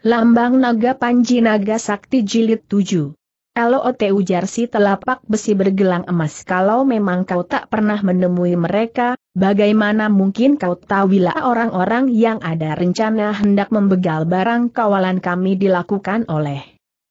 Lambang Naga Panji Naga Sakti Jilid 7 LOT ujar si telapak besi bergelang emas kalau memang kau tak pernah menemui mereka, bagaimana mungkin kau tahuilah orang-orang yang ada rencana hendak membegal barang kawalan kami dilakukan oleh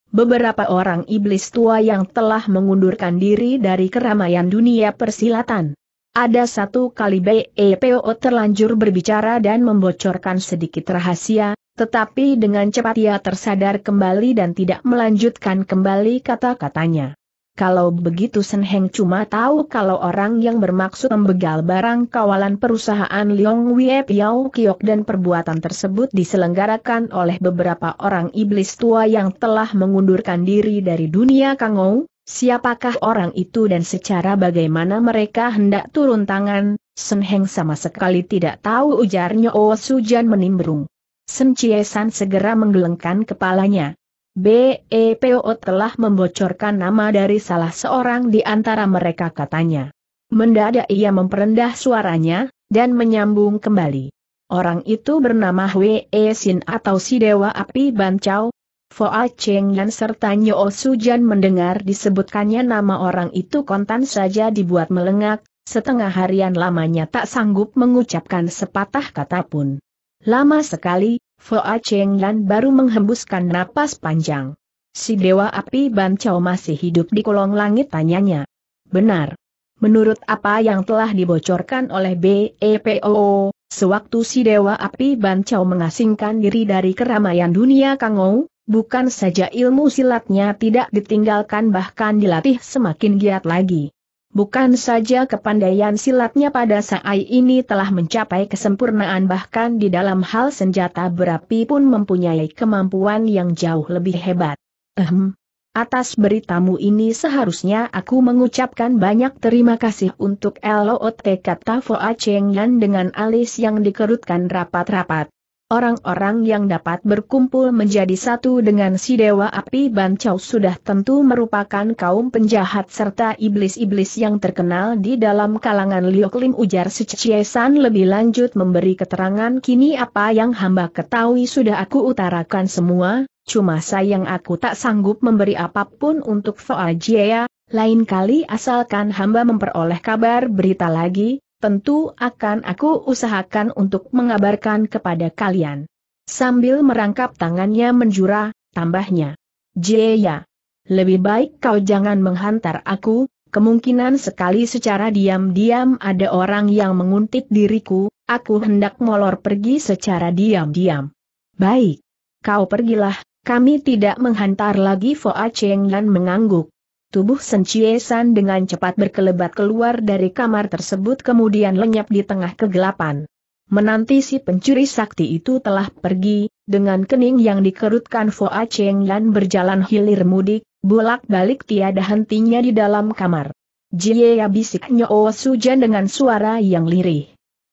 beberapa orang iblis tua yang telah mengundurkan diri dari keramaian dunia persilatan. Ada satu kali BEPO terlanjur berbicara dan membocorkan sedikit rahasia, tetapi dengan cepat ia tersadar kembali dan tidak melanjutkan kembali kata-katanya. Kalau begitu Senheng cuma tahu kalau orang yang bermaksud membegal barang kawalan perusahaan Liong Wie Piao Kiok dan perbuatan tersebut diselenggarakan oleh beberapa orang iblis tua yang telah mengundurkan diri dari dunia Kangou, siapakah orang itu dan secara bagaimana mereka hendak turun tangan, Senheng sama sekali tidak tahu ujarnya Oh Sujan menimbrung. Sem Chiesan segera menggelengkan kepalanya. BEPO telah membocorkan nama dari salah seorang di antara mereka katanya. Mendadak ia memperendah suaranya, dan menyambung kembali. Orang itu bernama Hwe e Sin atau si Dewa Api Bancau. Foa Cheng Yan serta Nyo Sujan mendengar disebutkannya nama orang itu kontan saja dibuat melengak, setengah harian lamanya tak sanggup mengucapkan sepatah kata pun. Lama sekali, Foa Cheng Lan baru menghembuskan napas panjang. Si Dewa Api Ban Chau masih hidup di kolong langit tanyanya. Benar. Menurut apa yang telah dibocorkan oleh BEPOO, sewaktu si Dewa Api Ban Chau mengasingkan diri dari keramaian dunia Kangou, bukan saja ilmu silatnya tidak ditinggalkan bahkan dilatih semakin giat lagi. Bukan saja kepandaian silatnya pada saat ini telah mencapai kesempurnaan bahkan di dalam hal senjata berapi pun mempunyai kemampuan yang jauh lebih hebat. Ehem. Atas beritamu ini seharusnya aku mengucapkan banyak terima kasih untuk LOT kata Foa Cheng Yan dengan alis yang dikerutkan rapat-rapat. Orang-orang yang dapat berkumpul menjadi satu dengan si Dewa Api Bancau sudah tentu merupakan kaum penjahat serta iblis-iblis yang terkenal di dalam kalangan Lioklim ujar Seciesan lebih lanjut memberi keterangan kini apa yang hamba ketahui sudah aku utarakan semua, cuma sayang aku tak sanggup memberi apapun untuk Foa Jaya, lain kali asalkan hamba memperoleh kabar berita lagi, tentu akan aku usahakan untuk mengabarkan kepada kalian. Sambil merangkap tangannya menjura, tambahnya. Jaya, lebih baik kau jangan menghantar aku, kemungkinan sekali secara diam-diam ada orang yang menguntit diriku, aku hendak molor pergi secara diam-diam. Baik. Kau pergilah, kami tidak menghantar lagi Foa Cheng Yan mengangguk. Tubuh Chie San dengan cepat berkelebat keluar dari kamar tersebut kemudian lenyap di tengah kegelapan. Menanti si pencuri sakti itu telah pergi, dengan kening yang dikerutkan Fo A Cheng dan berjalan hilir mudik, bolak-balik tiada hentinya di dalam kamar. Jie ya bisik Nyo Jan dengan suara yang lirih.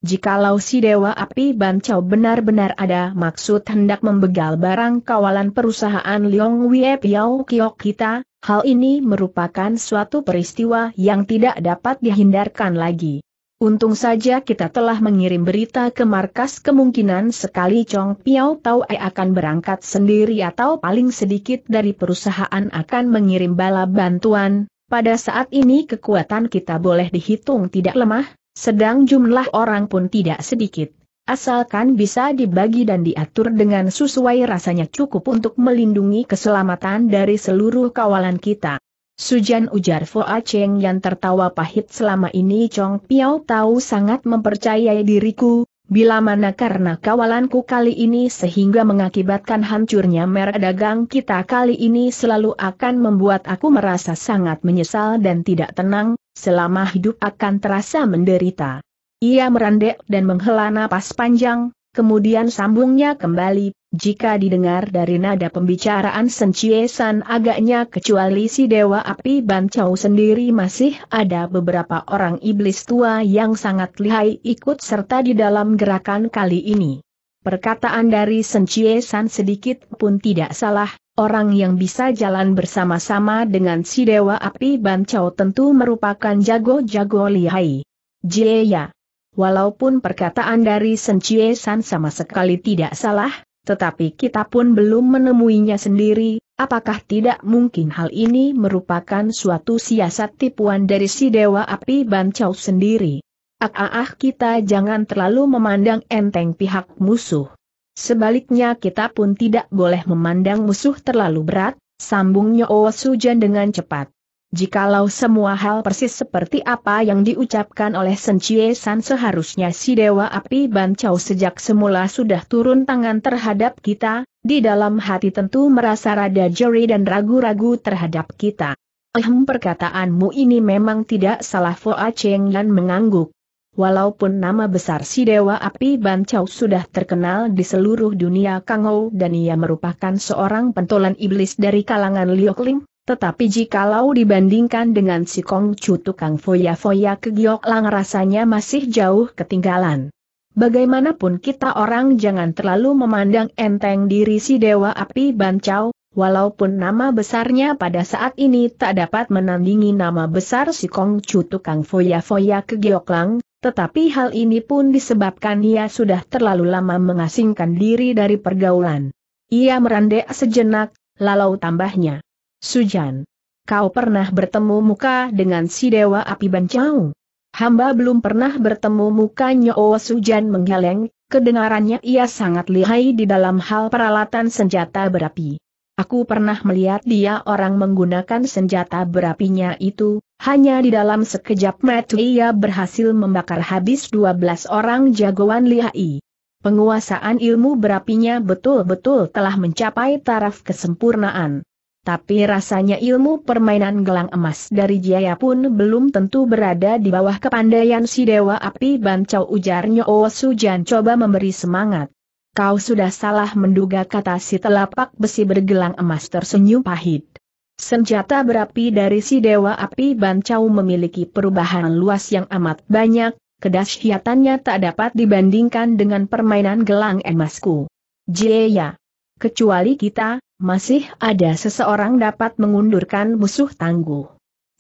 Jikalau si Dewa Api Bancau benar-benar ada maksud hendak membegal barang kawalan perusahaan Liong Wie Piao Kiok kita, hal ini merupakan suatu peristiwa yang tidak dapat dihindarkan lagi. Untung saja kita telah mengirim berita ke markas kemungkinan sekali Chong Piao Tau e akan berangkat sendiri atau paling sedikit dari perusahaan akan mengirim bala bantuan, pada saat ini kekuatan kita boleh dihitung tidak lemah, sedang jumlah orang pun tidak sedikit, asalkan bisa dibagi dan diatur dengan sesuai rasanya cukup untuk melindungi keselamatan dari seluruh kawalan kita. Sujan ujar Foa Cheng yang tertawa pahit selama ini Chong Piao tahu sangat mempercayai diriku, Bila mana karena kawalanku kali ini sehingga mengakibatkan hancurnya merek dagang kita kali ini selalu akan membuat aku merasa sangat menyesal dan tidak tenang, selama hidup akan terasa menderita. Ia merendek dan menghela napas panjang, kemudian sambungnya kembali, jika didengar dari nada pembicaraan Senciesan agaknya kecuali si Dewa Api Bancau sendiri masih ada beberapa orang iblis tua yang sangat lihai ikut serta di dalam gerakan kali ini. Perkataan dari Senciesan sedikit pun tidak salah, orang yang bisa jalan bersama-sama dengan si Dewa Api Bancau tentu merupakan jago-jago lihai. ya, Walaupun perkataan dari Senciesan sama sekali tidak salah, tetapi kita pun belum menemuinya sendiri, apakah tidak mungkin hal ini merupakan suatu siasat tipuan dari si Dewa Api Bancau sendiri? Ah, ah, ah kita jangan terlalu memandang enteng pihak musuh. Sebaliknya kita pun tidak boleh memandang musuh terlalu berat, Sambungnya Owasujan dengan cepat. Jikalau semua hal persis seperti apa yang diucapkan oleh Sen Chie San seharusnya si Dewa Api Bancau sejak semula sudah turun tangan terhadap kita, di dalam hati tentu merasa rada jeri dan ragu-ragu terhadap kita. Ehm perkataanmu ini memang tidak salah Foa Cheng dan mengangguk. Walaupun nama besar si Dewa Api Bancau sudah terkenal di seluruh dunia Kangou dan ia merupakan seorang pentolan iblis dari kalangan Liokling, tetapi jikalau dibandingkan dengan si Kong Chu tukang foya-foya ke Lang rasanya masih jauh ketinggalan. Bagaimanapun kita orang jangan terlalu memandang enteng diri si Dewa Api Bancau, walaupun nama besarnya pada saat ini tak dapat menandingi nama besar si Kong Chu tukang foya-foya ke Lang, tetapi hal ini pun disebabkan ia sudah terlalu lama mengasingkan diri dari pergaulan. Ia merendah sejenak, lalu tambahnya. Sujan. Kau pernah bertemu muka dengan si Dewa Api Bancau? Hamba belum pernah bertemu mukanya Oh Sujan menggeleng, kedengarannya ia sangat lihai di dalam hal peralatan senjata berapi. Aku pernah melihat dia orang menggunakan senjata berapinya itu, hanya di dalam sekejap mata ia berhasil membakar habis 12 orang jagoan lihai. Penguasaan ilmu berapinya betul-betul telah mencapai taraf kesempurnaan tapi rasanya ilmu permainan gelang emas dari Jaya pun belum tentu berada di bawah kepandaian si Dewa Api Bancau ujarnya Nyoo Sujan coba memberi semangat. Kau sudah salah menduga kata si telapak besi bergelang emas tersenyum pahit. Senjata berapi dari si Dewa Api Bancau memiliki perubahan luas yang amat banyak, kedahsyatannya tak dapat dibandingkan dengan permainan gelang emasku. Jaya. Kecuali kita, masih ada seseorang dapat mengundurkan musuh tangguh.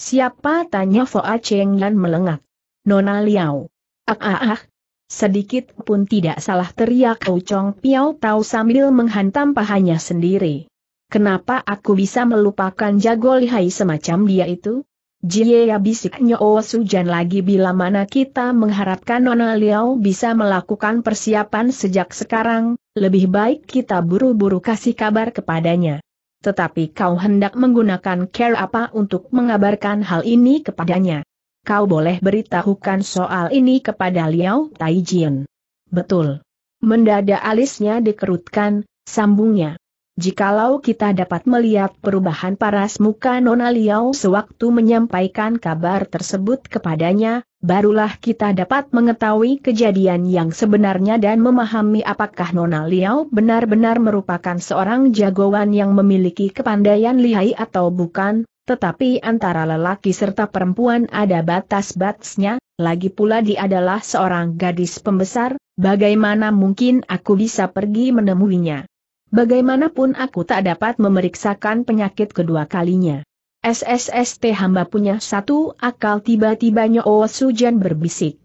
Siapa tanya Foa Cheng dan melengak. Nona Liao. Ah ah ah. Sedikit pun tidak salah teriak Chong Piao Tau sambil menghantam pahanya sendiri. Kenapa aku bisa melupakan jago lihai semacam dia itu? Jie bisiknya bisik Sujan lagi bila mana kita mengharapkan Nona Liao bisa melakukan persiapan sejak sekarang, lebih baik kita buru-buru kasih kabar kepadanya. Tetapi kau hendak menggunakan care apa untuk mengabarkan hal ini kepadanya? Kau boleh beritahukan soal ini kepada Liao Taijian. Betul. Mendadak alisnya dikerutkan, sambungnya. Jikalau kita dapat melihat perubahan paras muka Nona Liao sewaktu menyampaikan kabar tersebut kepadanya, barulah kita dapat mengetahui kejadian yang sebenarnya dan memahami apakah Nona Liao benar-benar merupakan seorang jagoan yang memiliki kepandaian lihai atau bukan, tetapi antara lelaki serta perempuan ada batas-batasnya, lagi pula dia adalah seorang gadis pembesar, bagaimana mungkin aku bisa pergi menemuinya bagaimanapun aku tak dapat memeriksakan penyakit kedua kalinya. SSST hamba punya satu akal tiba-tiba Nyo Sujan berbisik.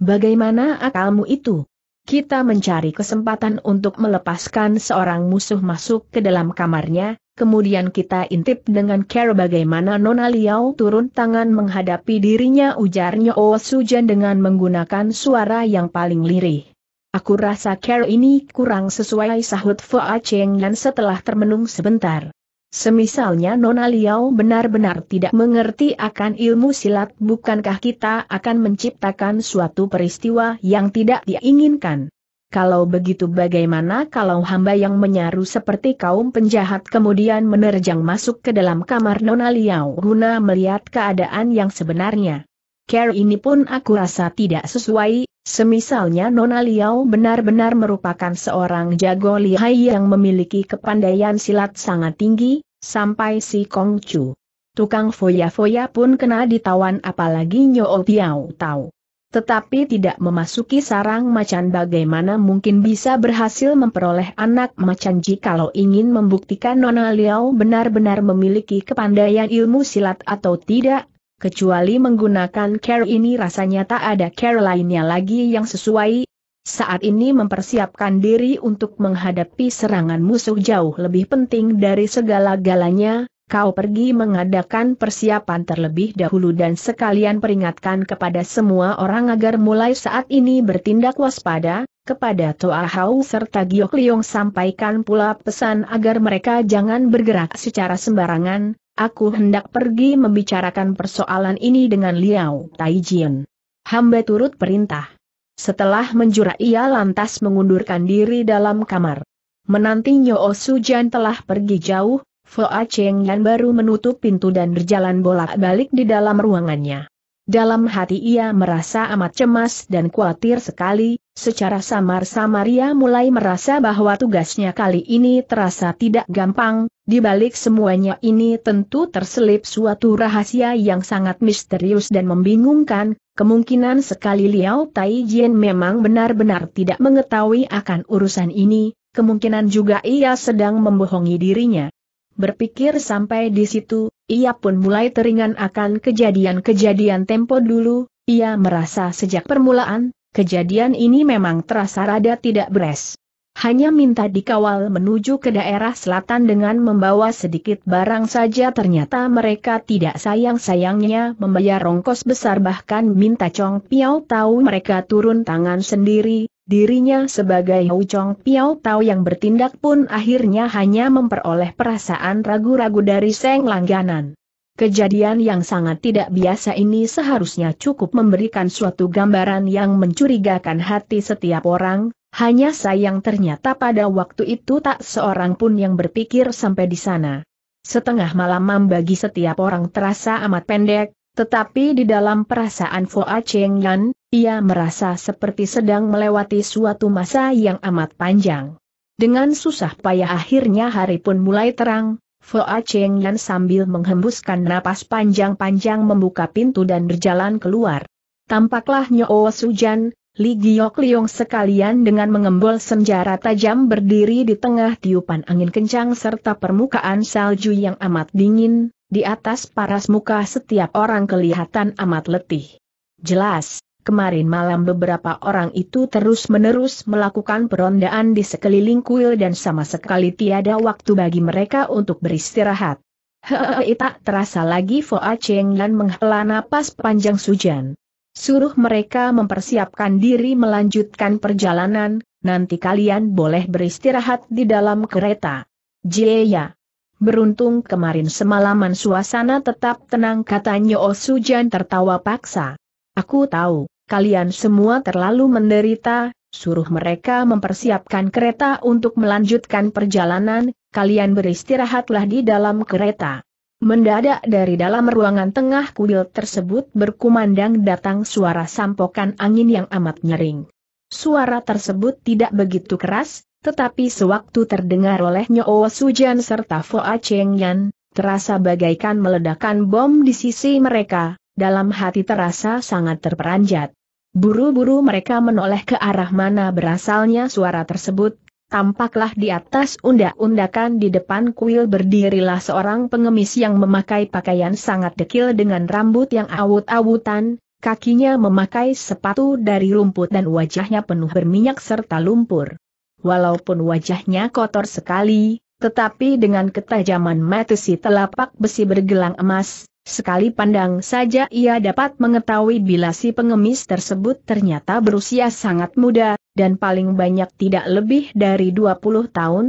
Bagaimana akalmu itu? Kita mencari kesempatan untuk melepaskan seorang musuh masuk ke dalam kamarnya, kemudian kita intip dengan care bagaimana Nona Liao turun tangan menghadapi dirinya ujar Nyo Sujan dengan menggunakan suara yang paling lirih. Aku rasa care ini kurang sesuai sahut Fua Cheng dan setelah termenung sebentar. Semisalnya Nona Liao benar-benar tidak mengerti akan ilmu silat bukankah kita akan menciptakan suatu peristiwa yang tidak diinginkan? Kalau begitu bagaimana kalau hamba yang menyaru seperti kaum penjahat kemudian menerjang masuk ke dalam kamar Nona Liao guna melihat keadaan yang sebenarnya? Care ini pun aku rasa tidak sesuai, Semisalnya Nona Liao benar-benar merupakan seorang jago lihai yang memiliki kepandaian silat sangat tinggi, sampai si Kong Chu. Tukang foya-foya pun kena ditawan apalagi Nyo Piao tahu. Tetapi tidak memasuki sarang macan bagaimana mungkin bisa berhasil memperoleh anak macan jikalau ingin membuktikan Nona Liao benar-benar memiliki kepandaian ilmu silat atau tidak, Kecuali menggunakan care ini rasanya tak ada care lainnya lagi yang sesuai. Saat ini mempersiapkan diri untuk menghadapi serangan musuh jauh lebih penting dari segala-galanya, kau pergi mengadakan persiapan terlebih dahulu dan sekalian peringatkan kepada semua orang agar mulai saat ini bertindak waspada, kepada Toa Hau serta Giok Liong sampaikan pula pesan agar mereka jangan bergerak secara sembarangan, Aku hendak pergi membicarakan persoalan ini dengan Liao Taijin. Hamba turut perintah. Setelah menjura ia lantas mengundurkan diri dalam kamar. Menanti Nyo Sujan telah pergi jauh, Fo Cheng yang baru menutup pintu dan berjalan bolak-balik di dalam ruangannya. Dalam hati ia merasa amat cemas dan khawatir sekali, secara samar-samar ia mulai merasa bahwa tugasnya kali ini terasa tidak gampang, di balik semuanya ini tentu terselip suatu rahasia yang sangat misterius dan membingungkan, kemungkinan sekali Liao Tai Jin memang benar-benar tidak mengetahui akan urusan ini, kemungkinan juga ia sedang membohongi dirinya. Berpikir sampai di situ, ia pun mulai teringan akan kejadian-kejadian tempo dulu, ia merasa sejak permulaan, kejadian ini memang terasa rada tidak beres. Hanya minta dikawal menuju ke daerah selatan dengan membawa sedikit barang saja ternyata mereka tidak sayang-sayangnya membayar rongkos besar bahkan minta Chong Piao tahu mereka turun tangan sendiri, Dirinya sebagai Hou Chong Piao Tao yang bertindak pun akhirnya hanya memperoleh perasaan ragu-ragu dari Seng Langganan. Kejadian yang sangat tidak biasa ini seharusnya cukup memberikan suatu gambaran yang mencurigakan hati setiap orang, hanya sayang ternyata pada waktu itu tak seorang pun yang berpikir sampai di sana. Setengah malam bagi setiap orang terasa amat pendek, tetapi di dalam perasaan Foa Cheng Yan, ia merasa seperti sedang melewati suatu masa yang amat panjang. Dengan susah payah akhirnya hari pun mulai terang, Foa Cheng Yan sambil menghembuskan napas panjang-panjang membuka pintu dan berjalan keluar. Tampaklah Nyo Sujan, Li Giok Liong sekalian dengan mengembol senjara tajam berdiri di tengah tiupan angin kencang serta permukaan salju yang amat dingin, di atas paras muka setiap orang kelihatan amat letih. Jelas, kemarin malam beberapa orang itu terus-menerus melakukan perondaan di sekeliling kuil dan sama sekali tiada waktu bagi mereka untuk beristirahat. Hehehe tak terasa lagi Foa Cheng dan menghela napas panjang Sujan. Suruh mereka mempersiapkan diri melanjutkan perjalanan, nanti kalian boleh beristirahat di dalam kereta. Jieya. Beruntung kemarin semalaman suasana tetap tenang katanya Nyo Sujan tertawa paksa. Aku tahu, kalian semua terlalu menderita, suruh mereka mempersiapkan kereta untuk melanjutkan perjalanan, kalian beristirahatlah di dalam kereta. Mendadak dari dalam ruangan tengah kuil tersebut berkumandang datang suara sampokan angin yang amat nyering. Suara tersebut tidak begitu keras, tetapi sewaktu terdengar oleh Nyo Sujan serta Foa Cheng Yan, terasa bagaikan meledakan bom di sisi mereka, dalam hati terasa sangat terperanjat. Buru-buru mereka menoleh ke arah mana berasalnya suara tersebut, tampaklah di atas undak-undakan di depan kuil berdirilah seorang pengemis yang memakai pakaian sangat dekil dengan rambut yang awut-awutan, kakinya memakai sepatu dari rumput dan wajahnya penuh berminyak serta lumpur. Walaupun wajahnya kotor sekali, tetapi dengan ketajaman mata si telapak besi bergelang emas, sekali pandang saja ia dapat mengetahui bila si pengemis tersebut ternyata berusia sangat muda, dan paling banyak tidak lebih dari 20 tahun.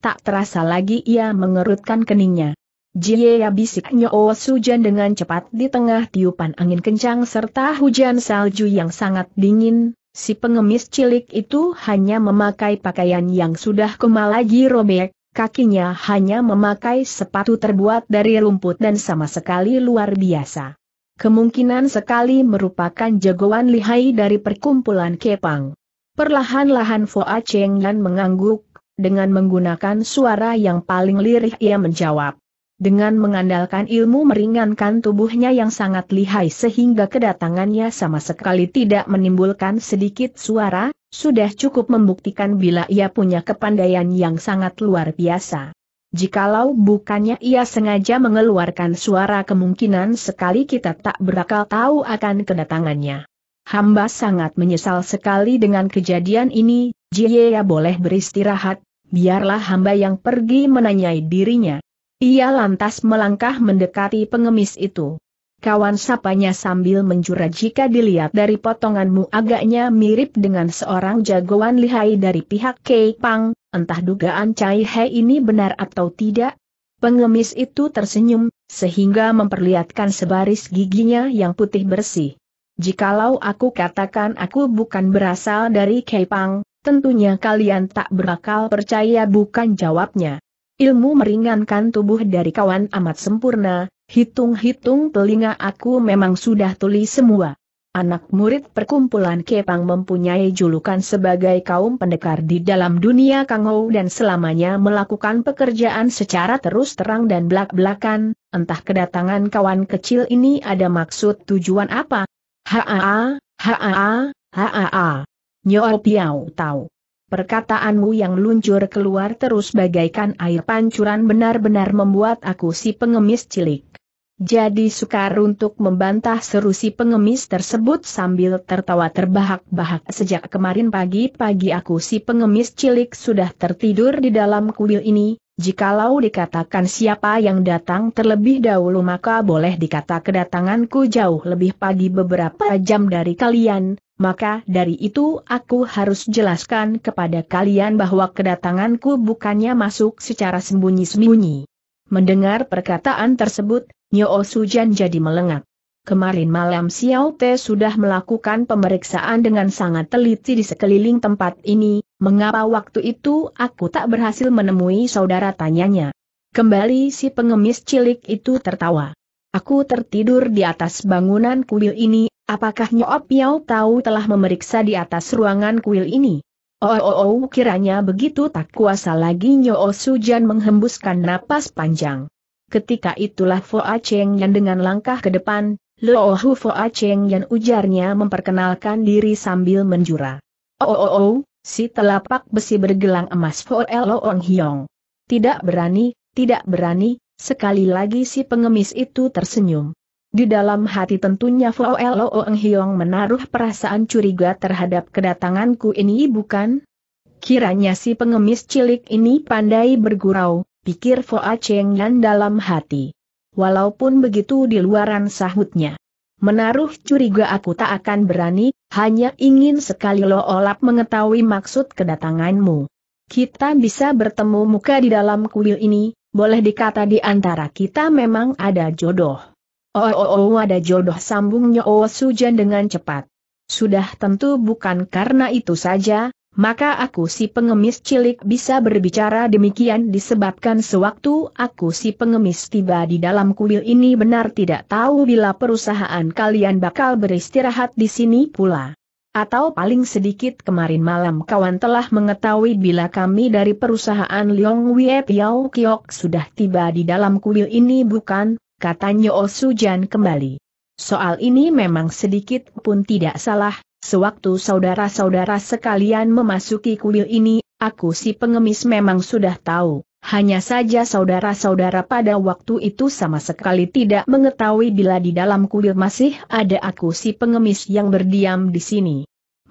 Tak terasa lagi ia mengerutkan keningnya. Jia bisik Nyo Sujan dengan cepat di tengah tiupan angin kencang serta hujan salju yang sangat dingin, Si pengemis cilik itu hanya memakai pakaian yang sudah kemalaji robek, kakinya hanya memakai sepatu terbuat dari rumput dan sama sekali luar biasa. Kemungkinan sekali merupakan jagoan lihai dari perkumpulan Kepang. Perlahan-lahan Foa Cheng Yan mengangguk, dengan menggunakan suara yang paling lirih ia menjawab. Dengan mengandalkan ilmu meringankan tubuhnya yang sangat lihai sehingga kedatangannya sama sekali tidak menimbulkan sedikit suara, sudah cukup membuktikan bila ia punya kepandaian yang sangat luar biasa. Jikalau bukannya ia sengaja mengeluarkan suara kemungkinan sekali kita tak berakal tahu akan kedatangannya. Hamba sangat menyesal sekali dengan kejadian ini, Jia boleh beristirahat, biarlah hamba yang pergi menanyai dirinya. Ia lantas melangkah mendekati pengemis itu. Kawan sapanya sambil menjura jika dilihat dari potonganmu agaknya mirip dengan seorang jagoan lihai dari pihak Kei Pang, entah dugaan Cai He ini benar atau tidak. Pengemis itu tersenyum, sehingga memperlihatkan sebaris giginya yang putih bersih. Jikalau aku katakan aku bukan berasal dari Kei Pang, tentunya kalian tak berakal percaya bukan jawabnya. Ilmu meringankan tubuh dari kawan amat sempurna, hitung-hitung telinga aku memang sudah tuli semua. Anak murid perkumpulan Kepang mempunyai julukan sebagai kaum pendekar di dalam dunia Kangou dan selamanya melakukan pekerjaan secara terus terang dan belak-belakan, entah kedatangan kawan kecil ini ada maksud tujuan apa. Haa, haa, haa, haa. Nyo Piao tahu. Perkataanmu yang luncur keluar terus bagaikan air pancuran benar-benar membuat aku si pengemis cilik. Jadi sukar untuk membantah seru si pengemis tersebut sambil tertawa terbahak-bahak sejak kemarin pagi-pagi aku si pengemis cilik sudah tertidur di dalam kuil ini, jikalau dikatakan siapa yang datang terlebih dahulu maka boleh dikata kedatanganku jauh lebih pagi beberapa jam dari kalian, maka dari itu aku harus jelaskan kepada kalian bahwa kedatanganku bukannya masuk secara sembunyi-sembunyi. Mendengar perkataan tersebut, Nyo Sujan jadi melengak. Kemarin malam Xiao Te sudah melakukan pemeriksaan dengan sangat teliti di sekeliling tempat ini, mengapa waktu itu aku tak berhasil menemui saudara tanyanya. Kembali si pengemis cilik itu tertawa. Aku tertidur di atas bangunan kuil ini, Apakah Nyo Yao tahu telah memeriksa di atas ruangan kuil ini? Oh, oh, oh kiranya begitu tak kuasa lagi Nyoo Sujan menghembuskan napas panjang. Ketika itulah A Cheng yang dengan langkah ke depan, Loohu A Cheng yang ujarnya memperkenalkan diri sambil menjura. Oh, oh, oh, oh si telapak besi bergelang emas Fo Loong Hiong. Tidak berani, tidak berani, sekali lagi si pengemis itu tersenyum. Di dalam hati tentunya Fo Oeng Hiong menaruh perasaan curiga terhadap kedatanganku ini bukan? Kiranya si pengemis cilik ini pandai bergurau, pikir Fo Cheng Yan dalam hati. Walaupun begitu di luaran sahutnya. Menaruh curiga aku tak akan berani, hanya ingin sekali lo olap mengetahui maksud kedatanganmu. Kita bisa bertemu muka di dalam kuil ini, boleh dikata di antara kita memang ada jodoh. Oh, oh, oh ada jodoh sambungnya Oh Sujan dengan cepat. Sudah tentu bukan karena itu saja, maka aku si pengemis cilik bisa berbicara demikian disebabkan sewaktu aku si pengemis tiba di dalam kuil ini benar tidak tahu bila perusahaan kalian bakal beristirahat di sini pula. Atau paling sedikit kemarin malam kawan telah mengetahui bila kami dari perusahaan Leong Wei Piao Kiok sudah tiba di dalam kuil ini bukan, kata Nyo oh Sujan kembali. Soal ini memang sedikit pun tidak salah, sewaktu saudara-saudara sekalian memasuki kuil ini, aku si pengemis memang sudah tahu, hanya saja saudara-saudara pada waktu itu sama sekali tidak mengetahui bila di dalam kuil masih ada aku si pengemis yang berdiam di sini.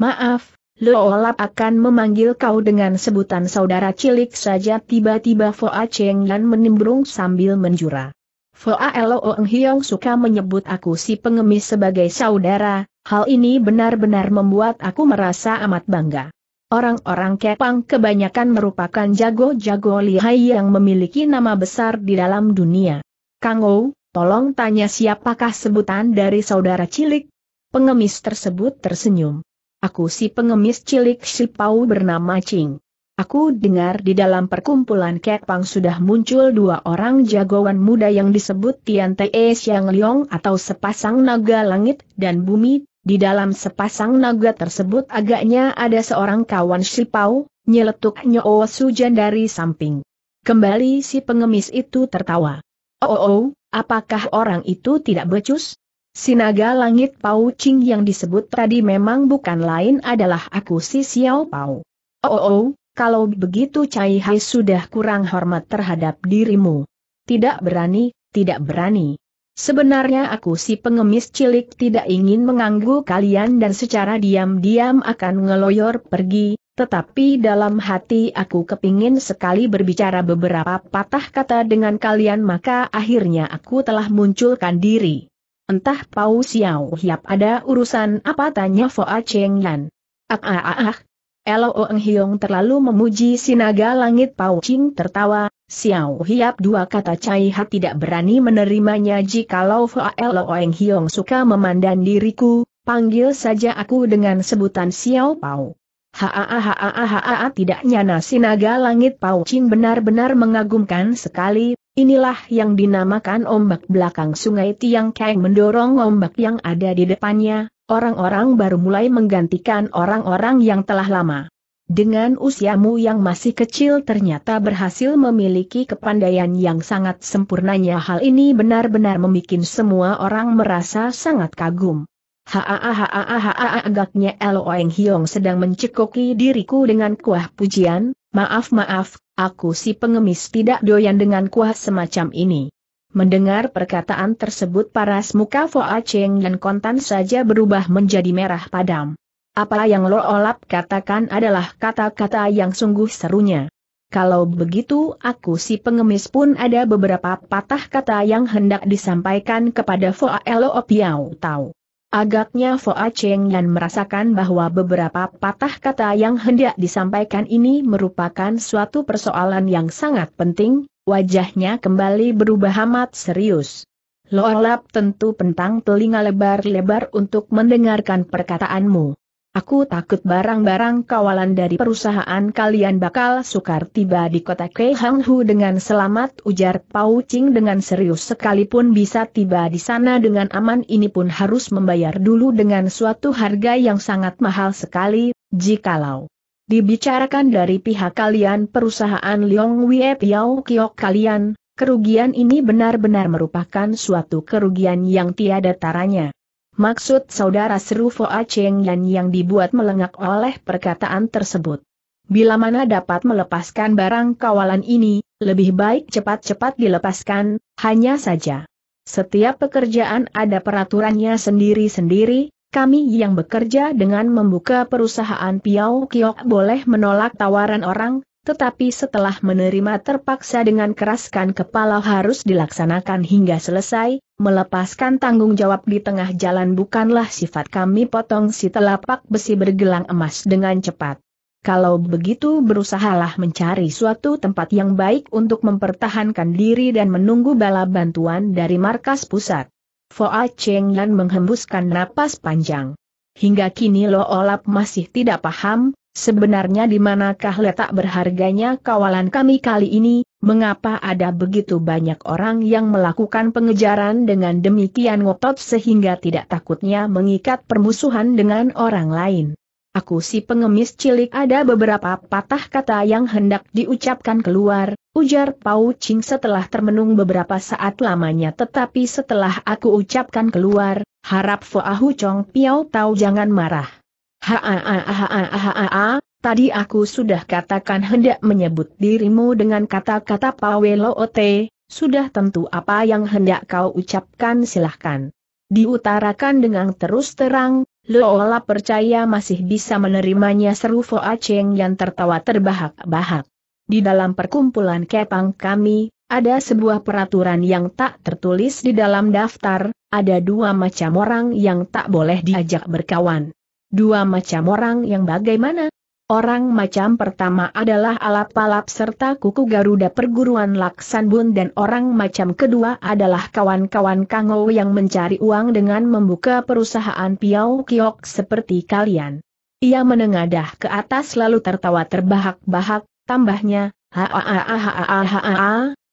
Maaf, Loolap akan memanggil kau dengan sebutan saudara cilik saja tiba-tiba Foa Cheng dan menimbrung sambil menjura. Foa Lo Eng Hiong suka menyebut aku si pengemis sebagai saudara, hal ini benar-benar membuat aku merasa amat bangga. Orang-orang Kepang kebanyakan merupakan jago-jago lihai yang memiliki nama besar di dalam dunia. Kang Ou, tolong tanya siapakah sebutan dari saudara cilik? Pengemis tersebut tersenyum. Aku si pengemis cilik si Pau bernama Ching. Aku dengar di dalam perkumpulan pang sudah muncul dua orang jagoan muda yang disebut Tian Te Siang Liong atau sepasang naga langit dan bumi. Di dalam sepasang naga tersebut agaknya ada seorang kawan Shipau, nyeletuk Su Sujan dari samping. Kembali si pengemis itu tertawa. Oh, oh, oh apakah orang itu tidak becus? Sinaga langit Pau Ching yang disebut tadi memang bukan lain adalah aku si Xiao Pau. Oh, oh, oh kalau begitu Cai Hai sudah kurang hormat terhadap dirimu. Tidak berani, tidak berani. Sebenarnya aku si pengemis cilik tidak ingin mengganggu kalian dan secara diam-diam akan ngeloyor pergi, tetapi dalam hati aku kepingin sekali berbicara beberapa patah kata dengan kalian maka akhirnya aku telah munculkan diri. Entah Pau Xiao Hiap ada urusan apa tanya Foa Cheng Yan. Ah ah ah, ah. Elo Oeng Hiong terlalu memuji sinaga langit Pau Ching tertawa, Xiao Hiap dua kata Cai Ha tidak berani menerimanya jikalau Fa Elo Oeng Hiong suka memandang diriku, panggil saja aku dengan sebutan Xiao Pau. ha tidak nyana sinaga langit Pau Ching benar-benar mengagumkan sekali, inilah yang dinamakan ombak belakang sungai Tiang Kang mendorong ombak yang ada di depannya, orang-orang baru mulai menggantikan orang-orang yang telah lama. Dengan usiamu yang masih kecil ternyata berhasil memiliki kepandaian yang sangat sempurnanya hal ini benar-benar membuat semua orang merasa sangat kagum. Hahaha, agaknya Eloeng Hiong sedang mencekoki diriku dengan kuah pujian, maaf maaf, aku si pengemis tidak doyan dengan kuah semacam ini. Mendengar perkataan tersebut paras muka Foa Cheng dan kontan saja berubah menjadi merah padam. Apa yang Lo Olap katakan adalah kata-kata yang sungguh serunya. Kalau begitu aku si pengemis pun ada beberapa patah kata yang hendak disampaikan kepada Foa Lo Piao Tau. Agaknya Foa Cheng Yan merasakan bahwa beberapa patah kata yang hendak disampaikan ini merupakan suatu persoalan yang sangat penting, wajahnya kembali berubah amat serius. Loalap tentu pentang telinga lebar-lebar untuk mendengarkan perkataanmu. Aku takut barang-barang kawalan dari perusahaan kalian bakal sukar tiba di kota Keihanghu dengan selamat ujar Pau Ching dengan serius sekalipun bisa tiba di sana dengan aman ini pun harus membayar dulu dengan suatu harga yang sangat mahal sekali, jikalau dibicarakan dari pihak kalian perusahaan Leong Wie Piao Kiok kalian, kerugian ini benar-benar merupakan suatu kerugian yang tiada taranya. Maksud saudara seru Foa Cheng Yan yang dibuat melengak oleh perkataan tersebut. Bila mana dapat melepaskan barang kawalan ini, lebih baik cepat-cepat dilepaskan, hanya saja. Setiap pekerjaan ada peraturannya sendiri-sendiri, kami yang bekerja dengan membuka perusahaan Piau Kiok boleh menolak tawaran orang, tetapi setelah menerima terpaksa dengan keraskan kepala harus dilaksanakan hingga selesai, melepaskan tanggung jawab di tengah jalan bukanlah sifat kami potong si telapak besi bergelang emas dengan cepat. Kalau begitu berusahalah mencari suatu tempat yang baik untuk mempertahankan diri dan menunggu bala bantuan dari markas pusat. Foa Cheng Yan menghembuskan napas panjang hingga kini Lo Olap masih tidak paham, sebenarnya di manakah letak berharganya kawalan kami kali ini, mengapa ada begitu banyak orang yang melakukan pengejaran dengan demikian ngotot sehingga tidak takutnya mengikat permusuhan dengan orang lain. Aku si pengemis cilik ada beberapa patah kata yang hendak diucapkan keluar, ujar Pau Ching setelah termenung beberapa saat lamanya tetapi setelah aku ucapkan keluar, harap Ahu Chong Piao tahu jangan marah. Ha ha ha ha ha ha ha, tadi aku sudah katakan hendak menyebut dirimu dengan kata-kata Pawelo Ote, sudah tentu apa yang hendak kau ucapkan silahkan diutarakan dengan terus terang, Loola percaya masih bisa menerimanya seru Foa Cheng yang tertawa terbahak-bahak. Di dalam perkumpulan kepang kami, ada sebuah peraturan yang tak tertulis di dalam daftar, ada dua macam orang yang tak boleh diajak berkawan. Dua macam orang yang bagaimana? Orang macam pertama adalah alap-alap serta kuku Garuda perguruan Laksanbun dan orang macam kedua adalah kawan-kawan Kango yang mencari uang dengan membuka perusahaan Piau Kiok seperti kalian. Ia menengadah ke atas lalu tertawa terbahak-bahak, tambahnya, ha,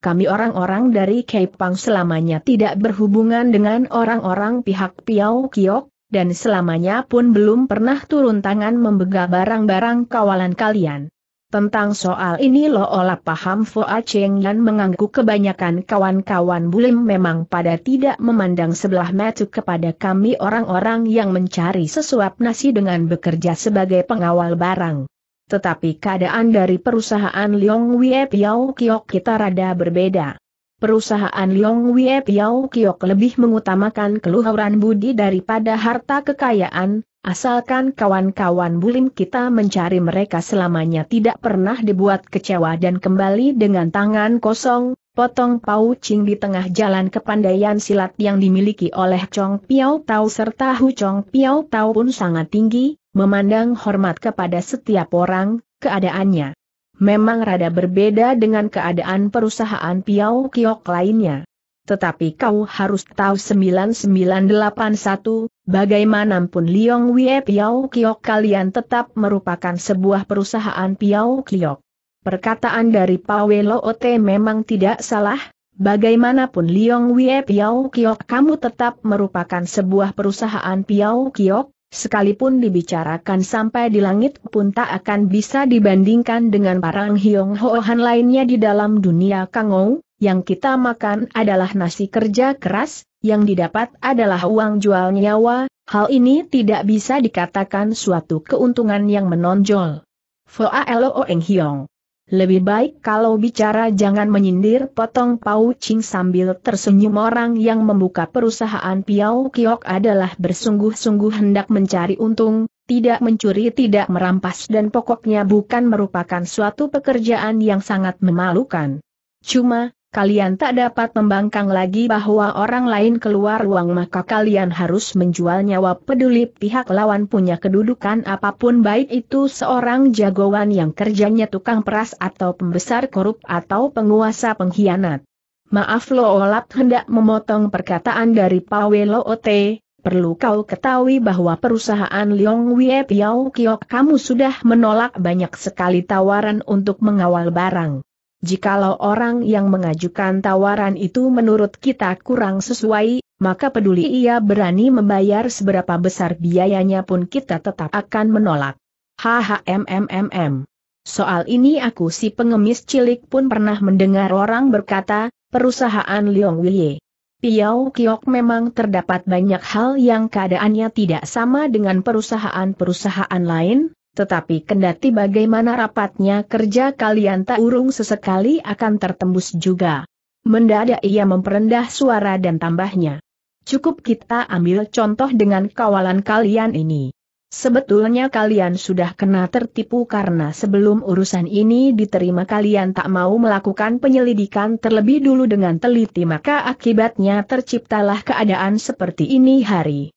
kami orang-orang dari Kepang selamanya tidak berhubungan dengan orang-orang pihak Piau Kiok, dan selamanya pun belum pernah turun tangan membegal barang-barang kawalan kalian. Tentang soal ini Lo olah paham Foa Cheng Yan mengangguk kebanyakan kawan-kawan Bulim memang pada tidak memandang sebelah mata kepada kami orang-orang yang mencari sesuap nasi dengan bekerja sebagai pengawal barang. Tetapi keadaan dari perusahaan Liong Wie Piao Kiok kita rada berbeda. Perusahaan Liong Wie Piao Kiok lebih mengutamakan keluhuran budi daripada harta kekayaan, asalkan kawan-kawan bulim kita mencari mereka selamanya tidak pernah dibuat kecewa dan kembali dengan tangan kosong, potong Pau Ching di tengah jalan kepandaian silat yang dimiliki oleh Chong Piao Tau serta Hu Chong Piao Tau pun sangat tinggi, memandang hormat kepada setiap orang, keadaannya memang rada berbeda dengan keadaan perusahaan Piau Kiok lainnya. Tetapi kau harus tahu 9981, bagaimanapun Liong Wie Piau Kiok kalian tetap merupakan sebuah perusahaan Piau Kiok. Perkataan dari Pawelo Ote memang tidak salah, bagaimanapun Liong Wie Piau Kiok kamu tetap merupakan sebuah perusahaan Piau Kiok, Sekalipun dibicarakan sampai di langit pun tak akan bisa dibandingkan dengan parang hiong Hoohan lainnya di dalam dunia kangou, yang kita makan adalah nasi kerja keras, yang didapat adalah uang jual nyawa, hal ini tidak bisa dikatakan suatu keuntungan yang menonjol. Foa Eng Hiong lebih baik kalau bicara jangan menyindir potong Pau Ching sambil tersenyum orang yang membuka perusahaan Piau Kiok adalah bersungguh-sungguh hendak mencari untung, tidak mencuri tidak merampas dan pokoknya bukan merupakan suatu pekerjaan yang sangat memalukan. Cuma, kalian tak dapat membangkang lagi bahwa orang lain keluar uang maka kalian harus menjual nyawa peduli pihak lawan punya kedudukan apapun baik itu seorang jagoan yang kerjanya tukang peras atau pembesar korup atau penguasa pengkhianat. Maaf Lo Olap hendak memotong perkataan dari Pawelo Ote, perlu kau ketahui bahwa perusahaan Leong Wie Piao Kiok kamu sudah menolak banyak sekali tawaran untuk mengawal barang. Jikalau orang yang mengajukan tawaran itu menurut kita kurang sesuai, maka peduli ia berani membayar seberapa besar biayanya pun kita tetap akan menolak. HHMMMM. Soal ini aku si pengemis cilik pun pernah mendengar orang berkata, perusahaan Leong Wilye. Piau Kiok memang terdapat banyak hal yang keadaannya tidak sama dengan perusahaan-perusahaan lain, tetapi kendati bagaimana rapatnya kerja kalian tak urung sesekali akan tertembus juga. Mendadak ia memperendah suara dan tambahnya. Cukup kita ambil contoh dengan kawalan kalian ini. Sebetulnya kalian sudah kena tertipu karena sebelum urusan ini diterima kalian tak mau melakukan penyelidikan terlebih dulu dengan teliti maka akibatnya terciptalah keadaan seperti ini hari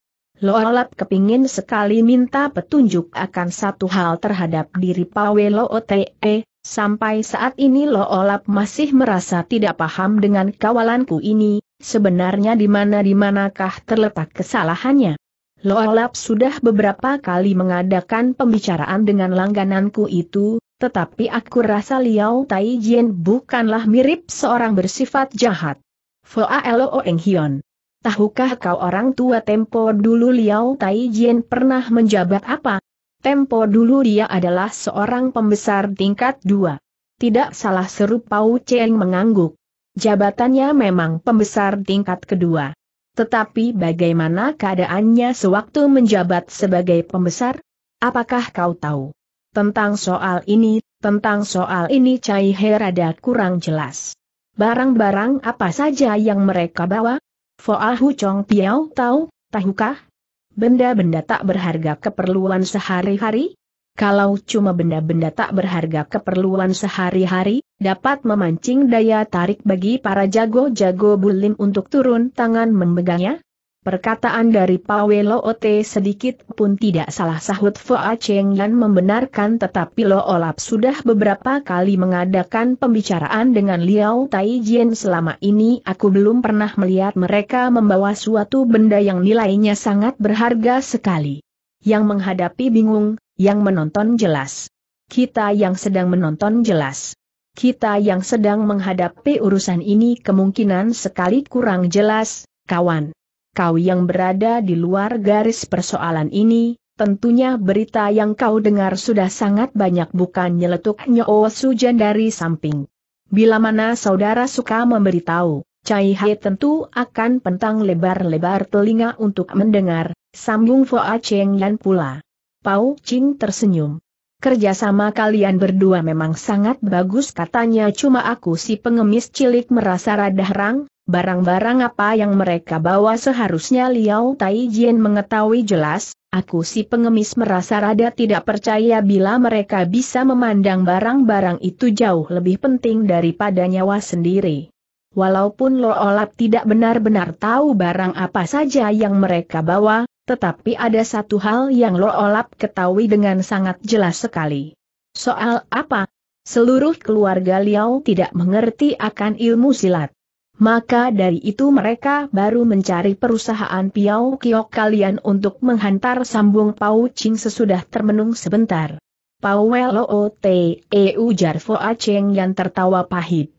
Olap kepingin sekali minta petunjuk akan satu hal terhadap diri Pawe Loote, sampai saat ini Olap masih merasa tidak paham dengan kawalanku ini, sebenarnya di mana di manakah terletak kesalahannya. Olap sudah beberapa kali mengadakan pembicaraan dengan langgananku itu, tetapi aku rasa Liao Tai bukanlah mirip seorang bersifat jahat. Foa Lo Eng Hion tahukah kau orang tua tempo dulu Liao Taijien pernah menjabat apa? Tempo dulu dia adalah seorang pembesar tingkat dua. Tidak salah seru Pau Cheng mengangguk. Jabatannya memang pembesar tingkat kedua. Tetapi bagaimana keadaannya sewaktu menjabat sebagai pembesar? Apakah kau tahu? Tentang soal ini, tentang soal ini Cai Herada kurang jelas. Barang-barang apa saja yang mereka bawa? Foahu Chong Piao tahu, tahukah? Benda-benda tak berharga keperluan sehari-hari? Kalau cuma benda-benda tak berharga keperluan sehari-hari, dapat memancing daya tarik bagi para jago-jago bulim untuk turun tangan memegangnya? Perkataan dari Pawelo Ote sedikit pun tidak salah sahut Foa Cheng Yan membenarkan tetapi Lo Olap sudah beberapa kali mengadakan pembicaraan dengan Liao Tai Jian selama ini aku belum pernah melihat mereka membawa suatu benda yang nilainya sangat berharga sekali. Yang menghadapi bingung, yang menonton jelas. Kita yang sedang menonton jelas. Kita yang sedang menghadapi urusan ini kemungkinan sekali kurang jelas, kawan kau yang berada di luar garis persoalan ini, tentunya berita yang kau dengar sudah sangat banyak bukan nyeletuk Nyo Sujan dari samping. Bila mana saudara suka memberitahu, Cai Hai tentu akan pentang lebar-lebar telinga untuk mendengar, sambung Foa Cheng Yan pula. Pau Ching tersenyum. Kerjasama kalian berdua memang sangat bagus katanya cuma aku si pengemis cilik merasa rada herang, Barang-barang apa yang mereka bawa seharusnya Liao Taijian mengetahui jelas, aku si pengemis merasa rada tidak percaya bila mereka bisa memandang barang-barang itu jauh lebih penting daripada nyawa sendiri. Walaupun Lo Olap tidak benar-benar tahu barang apa saja yang mereka bawa, tetapi ada satu hal yang Lo Olap ketahui dengan sangat jelas sekali. Soal apa? Seluruh keluarga Liao tidak mengerti akan ilmu silat maka dari itu mereka baru mencari perusahaan Piau Kiok kalian untuk menghantar sambung Pau Ching sesudah termenung sebentar. Powell E ujar Foa Cheng yang tertawa pahit.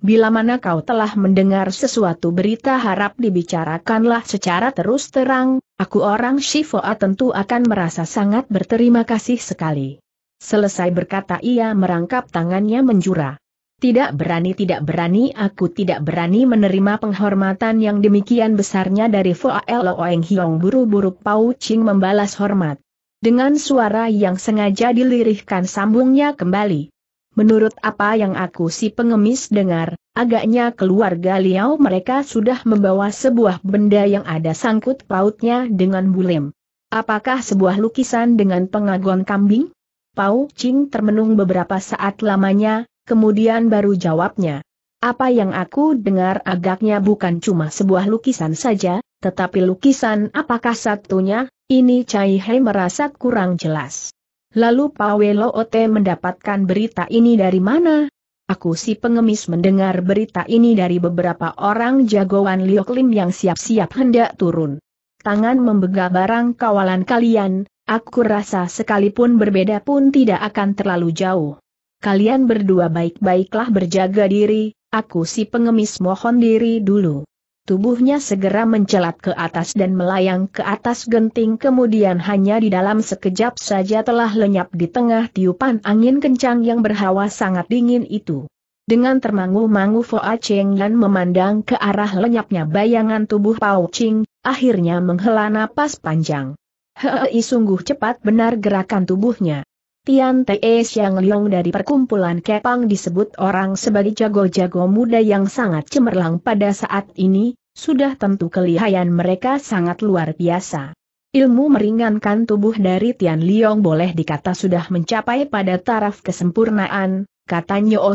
Bila mana kau telah mendengar sesuatu berita harap dibicarakanlah secara terus terang, aku orang Shifoa tentu akan merasa sangat berterima kasih sekali. Selesai berkata ia merangkap tangannya menjura. Tidak berani tidak berani aku tidak berani menerima penghormatan yang demikian besarnya dari Fuael Oeng Hiong buru-buru Pau Ching membalas hormat. Dengan suara yang sengaja dilirihkan sambungnya kembali. Menurut apa yang aku si pengemis dengar, agaknya keluarga Liao mereka sudah membawa sebuah benda yang ada sangkut pautnya dengan bulim. Apakah sebuah lukisan dengan pengagon kambing? Pau Ching termenung beberapa saat lamanya, kemudian baru jawabnya. Apa yang aku dengar agaknya bukan cuma sebuah lukisan saja, tetapi lukisan apakah satunya, ini Cai Hei merasa kurang jelas. Lalu Pawelo Ote mendapatkan berita ini dari mana? Aku si pengemis mendengar berita ini dari beberapa orang jagoan Lioklim yang siap-siap hendak turun. Tangan membegal barang kawalan kalian, aku rasa sekalipun berbeda pun tidak akan terlalu jauh kalian berdua baik-baiklah berjaga diri, aku si pengemis mohon diri dulu. Tubuhnya segera mencelat ke atas dan melayang ke atas genting kemudian hanya di dalam sekejap saja telah lenyap di tengah tiupan angin kencang yang berhawa sangat dingin itu. Dengan termangu-mangu Foa Cheng dan memandang ke arah lenyapnya bayangan tubuh Pao Ching, akhirnya menghela napas panjang. Hei sungguh cepat benar gerakan tubuhnya. Tian Te Xiang Liong dari perkumpulan Kepang disebut orang sebagai jago-jago muda yang sangat cemerlang pada saat ini, sudah tentu kelihayan mereka sangat luar biasa. Ilmu meringankan tubuh dari Tian Liong boleh dikata sudah mencapai pada taraf kesempurnaan, katanya Nyo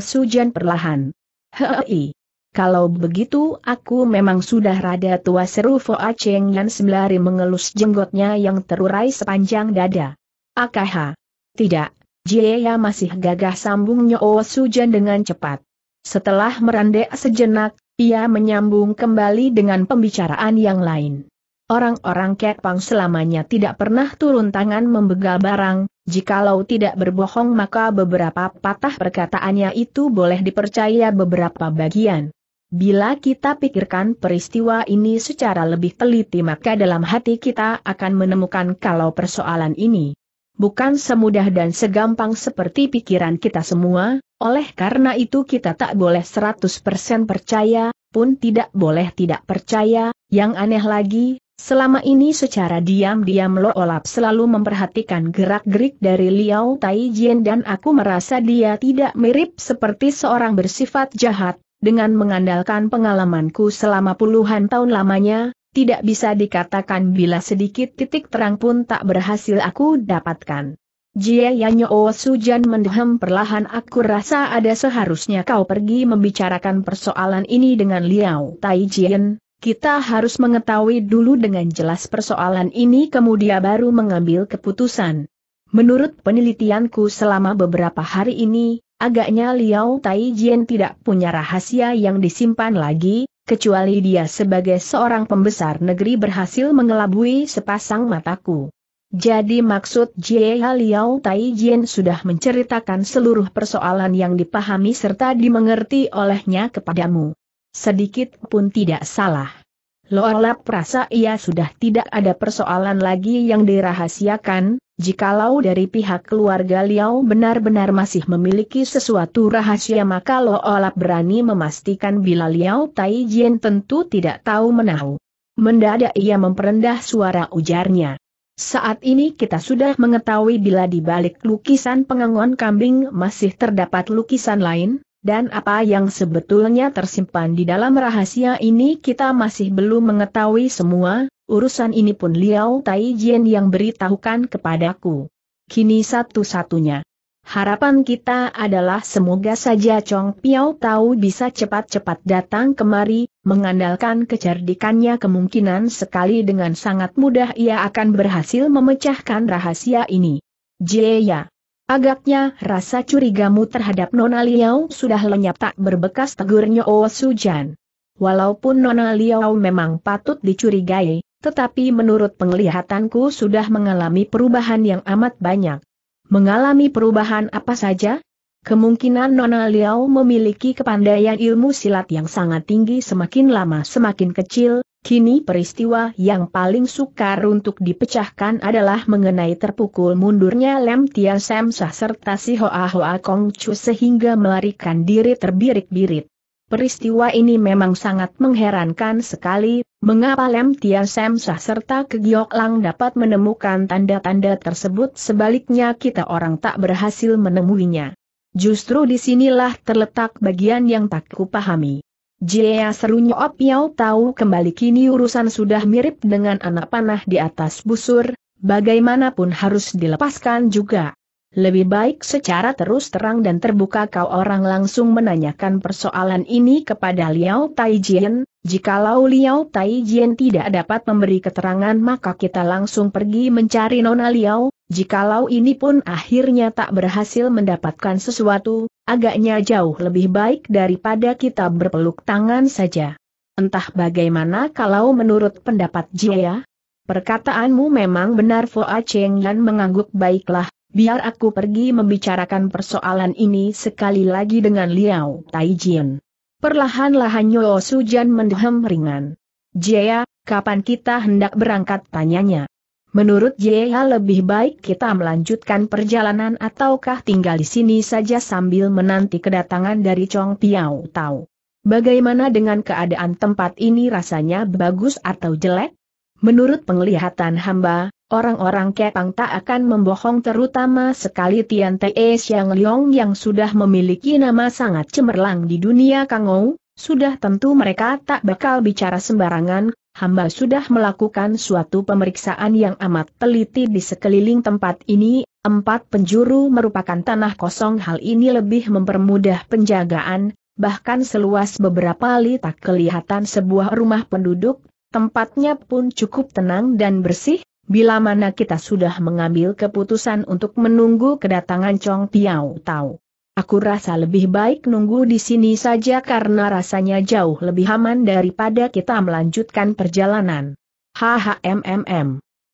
perlahan. Hei, kalau begitu aku memang sudah rada tua seru Fo Cheng dan sembari mengelus jenggotnya yang terurai sepanjang dada. Akaha. Tidak, Jieya masih gagah sambung Nyo Sujan dengan cepat. Setelah merandek sejenak, ia menyambung kembali dengan pembicaraan yang lain. Orang-orang Kepang selamanya tidak pernah turun tangan membegal barang, jikalau tidak berbohong maka beberapa patah perkataannya itu boleh dipercaya beberapa bagian. Bila kita pikirkan peristiwa ini secara lebih teliti maka dalam hati kita akan menemukan kalau persoalan ini bukan semudah dan segampang seperti pikiran kita semua, oleh karena itu kita tak boleh 100% percaya, pun tidak boleh tidak percaya, yang aneh lagi, selama ini secara diam-diam Lo Olap selalu memperhatikan gerak-gerik dari Liao Taijian dan aku merasa dia tidak mirip seperti seorang bersifat jahat, dengan mengandalkan pengalamanku selama puluhan tahun lamanya, tidak bisa dikatakan bila sedikit titik terang pun tak berhasil aku dapatkan. Jie Yanyo Sujan mendehem perlahan aku rasa ada seharusnya kau pergi membicarakan persoalan ini dengan Liao Taijian. kita harus mengetahui dulu dengan jelas persoalan ini kemudian baru mengambil keputusan. Menurut penelitianku selama beberapa hari ini, agaknya Liao Taijian tidak punya rahasia yang disimpan lagi, kecuali dia sebagai seorang pembesar negeri berhasil mengelabui sepasang mataku. Jadi maksud Jia Liao Tai Jin sudah menceritakan seluruh persoalan yang dipahami serta dimengerti olehnya kepadamu. Sedikit pun tidak salah. Loalap rasa ia sudah tidak ada persoalan lagi yang dirahasiakan, jikalau dari pihak keluarga Liao benar-benar masih memiliki sesuatu rahasia maka Loalap berani memastikan bila Liao Tai Jien tentu tidak tahu menahu. Mendadak ia memperendah suara ujarnya. Saat ini kita sudah mengetahui bila di balik lukisan pengangon kambing masih terdapat lukisan lain, dan apa yang sebetulnya tersimpan di dalam rahasia ini kita masih belum mengetahui semua, urusan ini pun Liao Taijian yang beritahukan kepadaku. Kini satu-satunya. Harapan kita adalah semoga saja Chong Piao tahu bisa cepat-cepat datang kemari, mengandalkan kecerdikannya kemungkinan sekali dengan sangat mudah ia akan berhasil memecahkan rahasia ini. Jaya. Agaknya rasa curigamu terhadap Nona Liao sudah lenyap tak berbekas tegurnya Oh Sujan. Walaupun Nona Liao memang patut dicurigai, tetapi menurut penglihatanku sudah mengalami perubahan yang amat banyak. Mengalami perubahan apa saja? Kemungkinan Nona Liao memiliki kepandaian ilmu silat yang sangat tinggi semakin lama semakin kecil, Kini peristiwa yang paling sukar untuk dipecahkan adalah mengenai terpukul mundurnya Lem Tian Sam Sah serta si Hoa Hoa Kong Chu sehingga melarikan diri terbirik-birit. Peristiwa ini memang sangat mengherankan sekali, mengapa Lem Tian Sam Sah serta Kegiok Lang dapat menemukan tanda-tanda tersebut sebaliknya kita orang tak berhasil menemuinya. Justru disinilah terletak bagian yang tak kupahami. Jia serunya Opiao tahu kembali kini urusan sudah mirip dengan anak panah di atas busur, bagaimanapun harus dilepaskan juga. Lebih baik secara terus terang dan terbuka kau orang langsung menanyakan persoalan ini kepada Liao Taijian, jikalau Liao Taijian tidak dapat memberi keterangan maka kita langsung pergi mencari Nona Liao, jikalau ini pun akhirnya tak berhasil mendapatkan sesuatu, agaknya jauh lebih baik daripada kita berpeluk tangan saja. Entah bagaimana kalau menurut pendapat Jia? Perkataanmu memang benar Fo Cheng dan mengangguk baiklah, Biar aku pergi membicarakan persoalan ini sekali lagi dengan Liao Taijin. Perlahan-lahan Nyo Sujan mendehem ringan. Jaya, kapan kita hendak berangkat tanyanya? Menurut Jaya lebih baik kita melanjutkan perjalanan ataukah tinggal di sini saja sambil menanti kedatangan dari Chong Piao Tao. Bagaimana dengan keadaan tempat ini rasanya bagus atau jelek? Menurut penglihatan hamba, Orang-orang Kepang tak akan membohong terutama sekali Tian Te Xiang Liong yang sudah memiliki nama sangat cemerlang di dunia Kangou, sudah tentu mereka tak bakal bicara sembarangan, hamba sudah melakukan suatu pemeriksaan yang amat teliti di sekeliling tempat ini, empat penjuru merupakan tanah kosong hal ini lebih mempermudah penjagaan, bahkan seluas beberapa li tak kelihatan sebuah rumah penduduk, tempatnya pun cukup tenang dan bersih, bila mana kita sudah mengambil keputusan untuk menunggu kedatangan Chong Piao Tau. Aku rasa lebih baik nunggu di sini saja karena rasanya jauh lebih aman daripada kita melanjutkan perjalanan. mmm.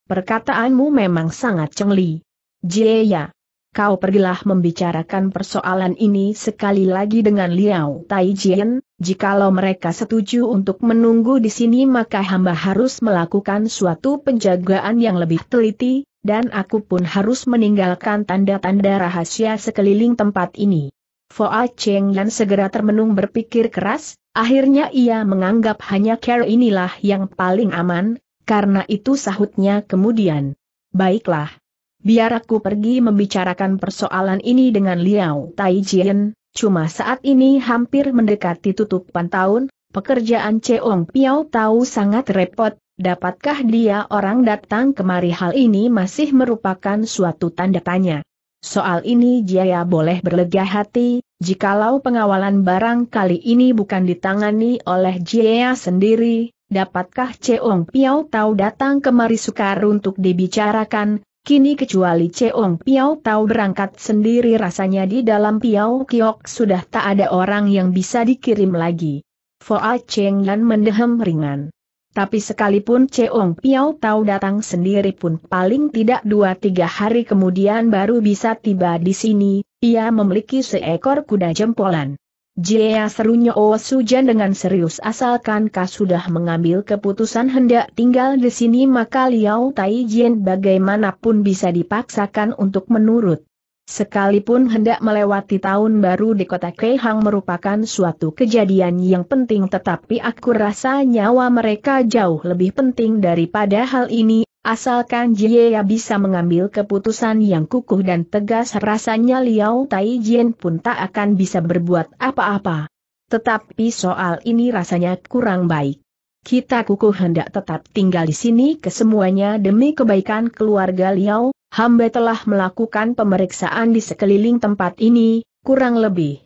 Perkataanmu memang sangat cengli. Jieya. Kau pergilah membicarakan persoalan ini sekali lagi dengan Liao Taijian. Jikalau mereka setuju untuk menunggu di sini maka hamba harus melakukan suatu penjagaan yang lebih teliti, dan aku pun harus meninggalkan tanda-tanda rahasia sekeliling tempat ini. Foa Cheng Yan segera termenung berpikir keras, akhirnya ia menganggap hanya care inilah yang paling aman, karena itu sahutnya kemudian. Baiklah. Biar aku pergi membicarakan persoalan ini dengan Liao Tai Jian, cuma saat ini hampir mendekati tutupan tahun, pekerjaan Cheong Piao tahu sangat repot, dapatkah dia orang datang kemari hal ini masih merupakan suatu tanda tanya. Soal ini Jaya boleh berlega hati, jikalau pengawalan barang kali ini bukan ditangani oleh Jaya sendiri, dapatkah Cheong Piao tahu datang kemari sukar untuk dibicarakan, Kini kecuali Cheong Piao tahu berangkat sendiri rasanya di dalam Piao Kiok sudah tak ada orang yang bisa dikirim lagi. Foa Cheng Lan mendehem ringan. Tapi sekalipun Cheong Piao tahu datang sendiri pun paling tidak dua tiga hari kemudian baru bisa tiba di sini, ia memiliki seekor kuda jempolan. Jia serunya Oh Sujan dengan serius asalkan kau sudah mengambil keputusan hendak tinggal di sini maka Liao Tai Jian bagaimanapun bisa dipaksakan untuk menurut. Sekalipun hendak melewati tahun baru di kota Keihang merupakan suatu kejadian yang penting tetapi aku rasa nyawa mereka jauh lebih penting daripada hal ini, Asalkan Jie bisa mengambil keputusan yang kukuh dan tegas rasanya Liao Tai Jien pun tak akan bisa berbuat apa-apa. Tetapi soal ini rasanya kurang baik. Kita kukuh hendak tetap tinggal di sini kesemuanya demi kebaikan keluarga Liao, hamba telah melakukan pemeriksaan di sekeliling tempat ini, kurang lebih.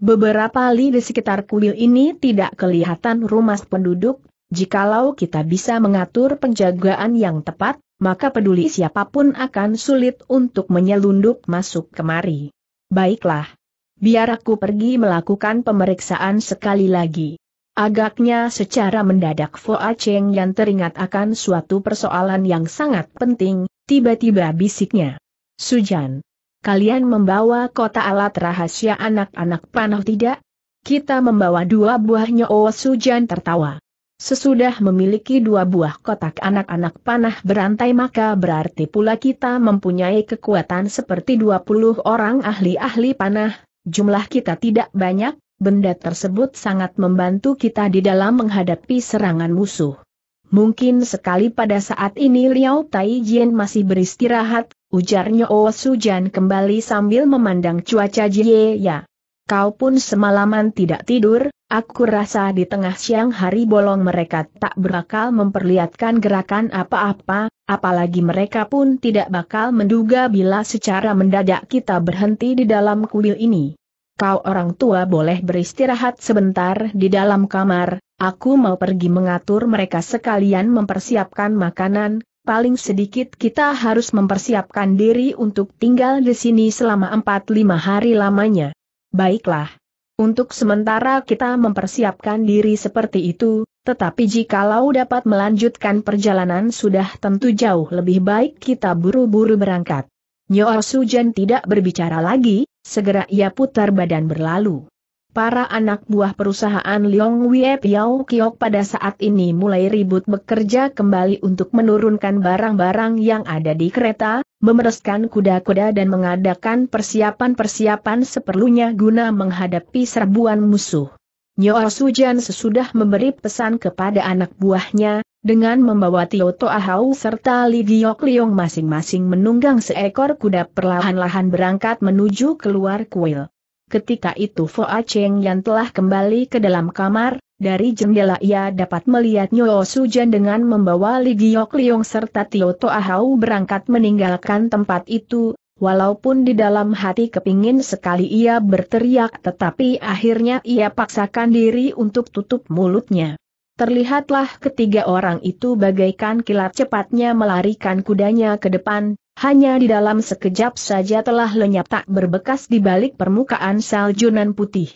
Beberapa li di sekitar kuil ini tidak kelihatan rumah penduduk, Jikalau kita bisa mengatur penjagaan yang tepat, maka peduli siapapun akan sulit untuk menyelundup masuk kemari. Baiklah. Biar aku pergi melakukan pemeriksaan sekali lagi. Agaknya secara mendadak A Cheng yang teringat akan suatu persoalan yang sangat penting, tiba-tiba bisiknya. Sujan. Kalian membawa kota alat rahasia anak-anak panah tidak? Kita membawa dua buah nyo Sujan tertawa. Sesudah memiliki dua buah kotak anak-anak panah berantai maka berarti pula kita mempunyai kekuatan seperti 20 orang ahli-ahli panah, jumlah kita tidak banyak, benda tersebut sangat membantu kita di dalam menghadapi serangan musuh. Mungkin sekali pada saat ini Liao Jian masih beristirahat, ujarnya Oh Sujan kembali sambil memandang cuaca Jie Ya. Kau pun semalaman tidak tidur, aku rasa di tengah siang hari bolong mereka tak berakal memperlihatkan gerakan apa-apa, apalagi mereka pun tidak bakal menduga bila secara mendadak kita berhenti di dalam kuil ini. Kau orang tua boleh beristirahat sebentar di dalam kamar, aku mau pergi mengatur mereka sekalian mempersiapkan makanan, paling sedikit kita harus mempersiapkan diri untuk tinggal di sini selama 4-5 hari lamanya. Baiklah. Untuk sementara kita mempersiapkan diri seperti itu, tetapi jikalau dapat melanjutkan perjalanan sudah tentu jauh lebih baik kita buru-buru berangkat. Nyo Sujan tidak berbicara lagi, segera ia putar badan berlalu. Para anak buah perusahaan Liong Wie Piao Kiok pada saat ini mulai ribut bekerja kembali untuk menurunkan barang-barang yang ada di kereta, memereskan kuda-kuda dan mengadakan persiapan-persiapan seperlunya guna menghadapi serbuan musuh. Nyo Sujan sesudah memberi pesan kepada anak buahnya, dengan membawa Tio Ahau serta Li Giok Liong masing-masing menunggang seekor kuda perlahan-lahan berangkat menuju keluar kuil ketika itu Foa Cheng yang telah kembali ke dalam kamar, dari jendela ia dapat melihat Nyo Sujan dengan membawa Li Giok Liong serta Tio To Ahau berangkat meninggalkan tempat itu, Walaupun di dalam hati kepingin sekali ia berteriak tetapi akhirnya ia paksakan diri untuk tutup mulutnya. Terlihatlah ketiga orang itu bagaikan kilat cepatnya melarikan kudanya ke depan, hanya di dalam sekejap saja telah lenyap tak berbekas di balik permukaan saljunan putih.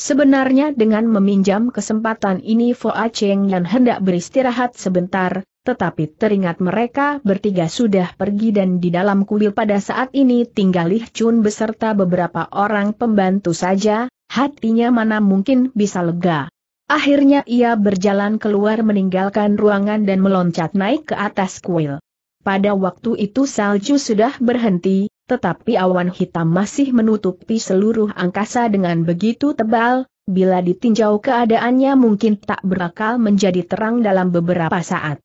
Sebenarnya dengan meminjam kesempatan ini A Cheng yang hendak beristirahat sebentar, tetapi teringat mereka bertiga sudah pergi dan di dalam kuil pada saat ini tinggal Lih Chun beserta beberapa orang pembantu saja, hatinya mana mungkin bisa lega. Akhirnya ia berjalan keluar meninggalkan ruangan dan meloncat naik ke atas kuil. Pada waktu itu salju sudah berhenti, tetapi awan hitam masih menutupi seluruh angkasa dengan begitu tebal, bila ditinjau keadaannya mungkin tak berakal menjadi terang dalam beberapa saat.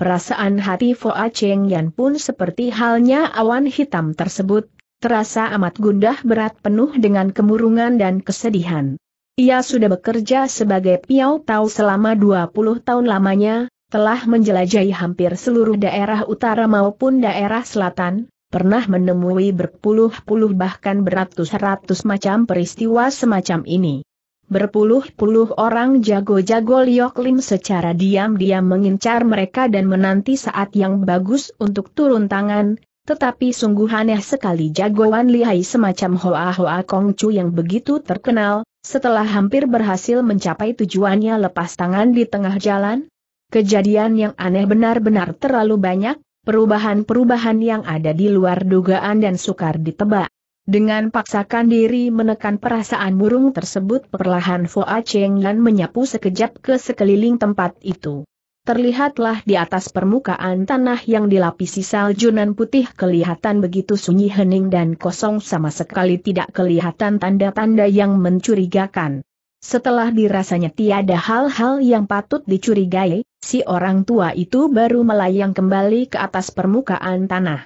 Perasaan hati Foa Cheng Yan pun seperti halnya awan hitam tersebut, terasa amat gundah berat penuh dengan kemurungan dan kesedihan. Ia sudah bekerja sebagai Piau Tau selama 20 tahun lamanya, telah menjelajahi hampir seluruh daerah utara maupun daerah selatan, pernah menemui berpuluh-puluh bahkan beratus-ratus macam peristiwa semacam ini. Berpuluh-puluh orang jago-jago Liok Lim secara diam-diam mengincar mereka dan menanti saat yang bagus untuk turun tangan, tetapi sungguh aneh sekali jagoan lihai semacam Hoa Hoa Kong Chu yang begitu terkenal, setelah hampir berhasil mencapai tujuannya lepas tangan di tengah jalan, kejadian yang aneh benar-benar terlalu banyak, perubahan-perubahan yang ada di luar dugaan dan sukar ditebak. Dengan paksakan diri menekan perasaan burung tersebut perlahan Foa Cheng menyapu sekejap ke sekeliling tempat itu terlihatlah di atas permukaan tanah yang dilapisi saljunan putih kelihatan begitu sunyi hening dan kosong sama sekali tidak kelihatan tanda-tanda yang mencurigakan. Setelah dirasanya tiada hal-hal yang patut dicurigai, si orang tua itu baru melayang kembali ke atas permukaan tanah.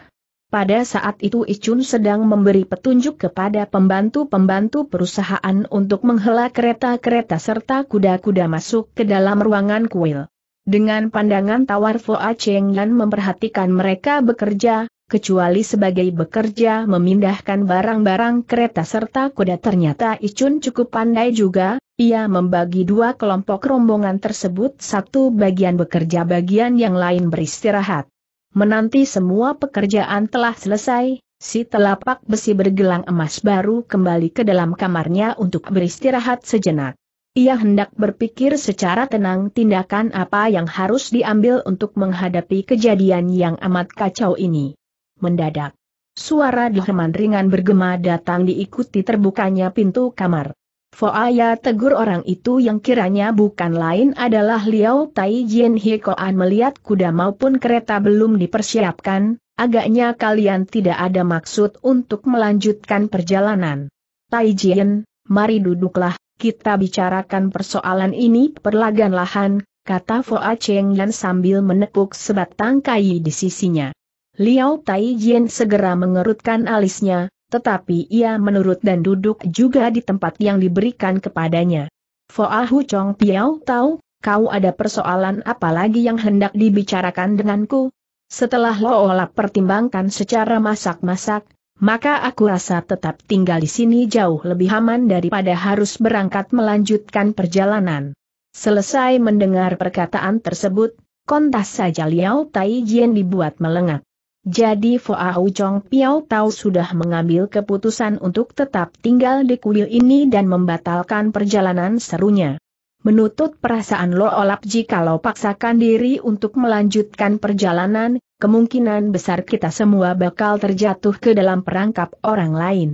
Pada saat itu Icun sedang memberi petunjuk kepada pembantu-pembantu perusahaan untuk menghela kereta-kereta serta kuda-kuda masuk ke dalam ruangan kuil. Dengan pandangan tawar Foa Cheng Yan memperhatikan mereka bekerja, kecuali sebagai bekerja memindahkan barang-barang kereta serta kuda ternyata Icun cukup pandai juga, ia membagi dua kelompok rombongan tersebut satu bagian bekerja bagian yang lain beristirahat. Menanti semua pekerjaan telah selesai, si telapak besi bergelang emas baru kembali ke dalam kamarnya untuk beristirahat sejenak. Ia hendak berpikir secara tenang tindakan apa yang harus diambil untuk menghadapi kejadian yang amat kacau ini. Mendadak, suara deheman ringan bergema datang diikuti terbukanya pintu kamar. Foaya tegur orang itu yang kiranya bukan lain adalah Liao Tai Jin Hikoan melihat kuda maupun kereta belum dipersiapkan, agaknya kalian tidak ada maksud untuk melanjutkan perjalanan. Tai Jin, mari duduklah, kita bicarakan persoalan ini perlahan-lahan, kata Fo A Cheng Yan sambil menepuk sebatang kayu di sisinya. Liao Tai Jian segera mengerutkan alisnya, tetapi ia menurut dan duduk juga di tempat yang diberikan kepadanya. Fo Hu Chong Piao tahu, kau ada persoalan apa lagi yang hendak dibicarakan denganku? Setelah lo Loola pertimbangkan secara masak-masak, maka aku rasa tetap tinggal di sini jauh lebih aman daripada harus berangkat melanjutkan perjalanan. Selesai mendengar perkataan tersebut, kontas saja Liao Tai Jian dibuat melengak. Jadi Foa Chong Piao Tao sudah mengambil keputusan untuk tetap tinggal di kuil ini dan membatalkan perjalanan serunya. Menutup perasaan Lo Olap jika lo paksakan diri untuk melanjutkan perjalanan, kemungkinan besar kita semua bakal terjatuh ke dalam perangkap orang lain.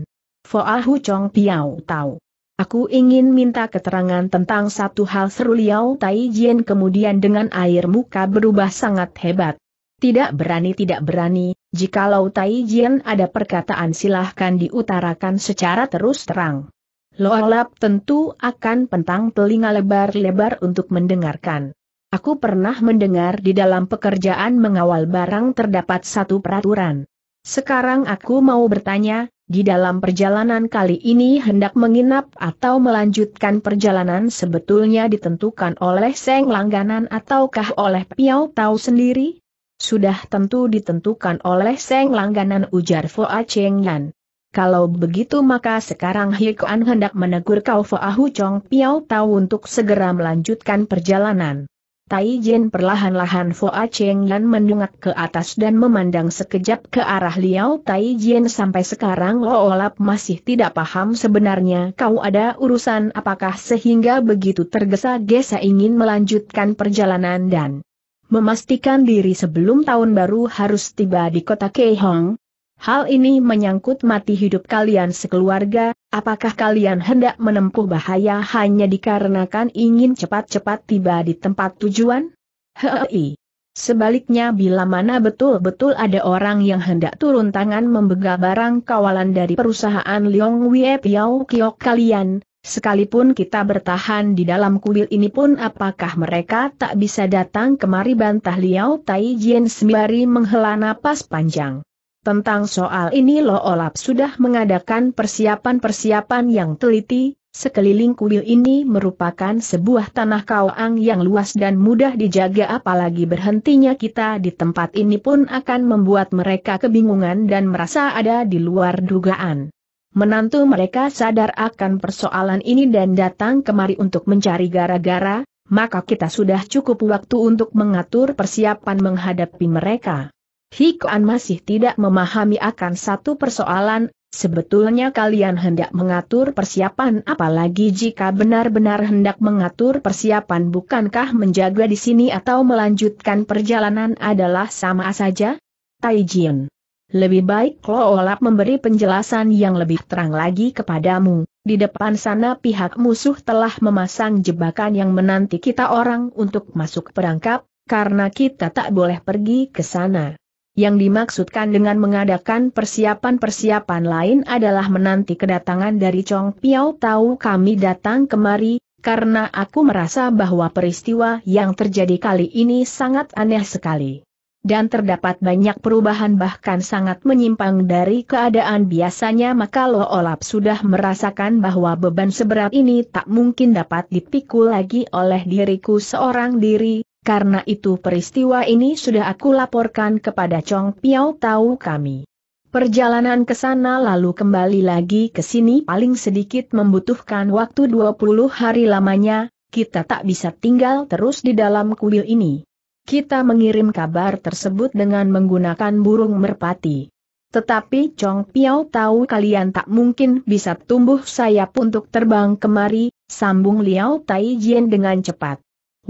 Foahu Hu Chong Piao tahu. Aku ingin minta keterangan tentang satu hal seru Liao Tai Jian kemudian dengan air muka berubah sangat hebat. Tidak berani tidak berani, jikalau Tai Jian ada perkataan silahkan diutarakan secara terus terang. Loalap tentu akan pentang telinga lebar-lebar untuk mendengarkan. Aku pernah mendengar di dalam pekerjaan mengawal barang terdapat satu peraturan. Sekarang aku mau bertanya, di dalam perjalanan kali ini hendak menginap atau melanjutkan perjalanan sebetulnya ditentukan oleh seng langganan ataukah oleh Piao tahu sendiri? Sudah tentu ditentukan oleh seng langganan ujar Foa Cheng Yan. Kalau begitu maka sekarang Hikuan hendak menegur kau Foa Hu Chong Piau tahu untuk segera melanjutkan perjalanan. Tai Jin perlahan-lahan Foa Cheng Yan mendungak ke atas dan memandang sekejap ke arah Liao Tai Jin sampai sekarang Lo Olap masih tidak paham sebenarnya kau ada urusan apakah sehingga begitu tergesa-gesa ingin melanjutkan perjalanan dan memastikan diri sebelum tahun baru harus tiba di kota Keihong, Hal ini menyangkut mati hidup kalian sekeluarga, apakah kalian hendak menempuh bahaya hanya dikarenakan ingin cepat-cepat tiba di tempat tujuan? Hei. Sebaliknya bila mana betul-betul ada orang yang hendak turun tangan membegal barang kawalan dari perusahaan Leong Wie Piao Kiok kalian, sekalipun kita bertahan di dalam kuil ini pun apakah mereka tak bisa datang kemari bantah Liao Tai Jien sembari menghela napas panjang. Tentang soal ini Lo Olap sudah mengadakan persiapan-persiapan yang teliti, sekeliling kuil ini merupakan sebuah tanah kauang yang luas dan mudah dijaga apalagi berhentinya kita di tempat ini pun akan membuat mereka kebingungan dan merasa ada di luar dugaan. Menantu mereka sadar akan persoalan ini dan datang kemari untuk mencari gara-gara, maka kita sudah cukup waktu untuk mengatur persiapan menghadapi mereka. Hikoan masih tidak memahami akan satu persoalan, sebetulnya kalian hendak mengatur persiapan apalagi jika benar-benar hendak mengatur persiapan bukankah menjaga di sini atau melanjutkan perjalanan adalah sama saja? Taijin. Lebih baik klo Kloolap memberi penjelasan yang lebih terang lagi kepadamu. Di depan sana pihak musuh telah memasang jebakan yang menanti kita orang untuk masuk perangkap, karena kita tak boleh pergi ke sana. Yang dimaksudkan dengan mengadakan persiapan-persiapan lain adalah menanti kedatangan dari Chong Piao tahu kami datang kemari, karena aku merasa bahwa peristiwa yang terjadi kali ini sangat aneh sekali. Dan terdapat banyak perubahan bahkan sangat menyimpang dari keadaan biasanya maka Lo Olap sudah merasakan bahwa beban seberat ini tak mungkin dapat dipikul lagi oleh diriku seorang diri, karena itu peristiwa ini sudah aku laporkan kepada Chong Piao tahu kami. Perjalanan ke sana lalu kembali lagi ke sini paling sedikit membutuhkan waktu 20 hari lamanya, kita tak bisa tinggal terus di dalam kuil ini. Kita mengirim kabar tersebut dengan menggunakan burung merpati. Tetapi Chong Piao tahu kalian tak mungkin bisa tumbuh sayap untuk terbang kemari, sambung Liao Tai Jian dengan cepat.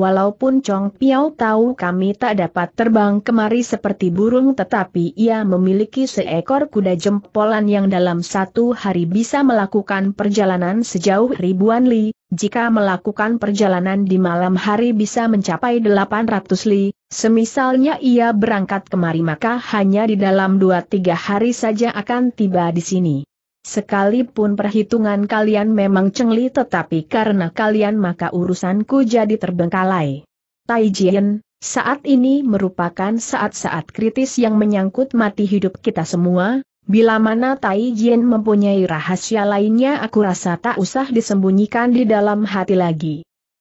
Walaupun Chong Piao tahu kami tak dapat terbang kemari seperti burung tetapi ia memiliki seekor kuda jempolan yang dalam satu hari bisa melakukan perjalanan sejauh ribuan li, jika melakukan perjalanan di malam hari bisa mencapai 800 li, semisalnya ia berangkat kemari maka hanya di dalam 2-3 hari saja akan tiba di sini. Sekalipun perhitungan kalian memang cengli tetapi karena kalian maka urusanku jadi terbengkalai. Tai Jian, saat ini merupakan saat-saat kritis yang menyangkut mati hidup kita semua, bila mana Tai Jian mempunyai rahasia lainnya aku rasa tak usah disembunyikan di dalam hati lagi.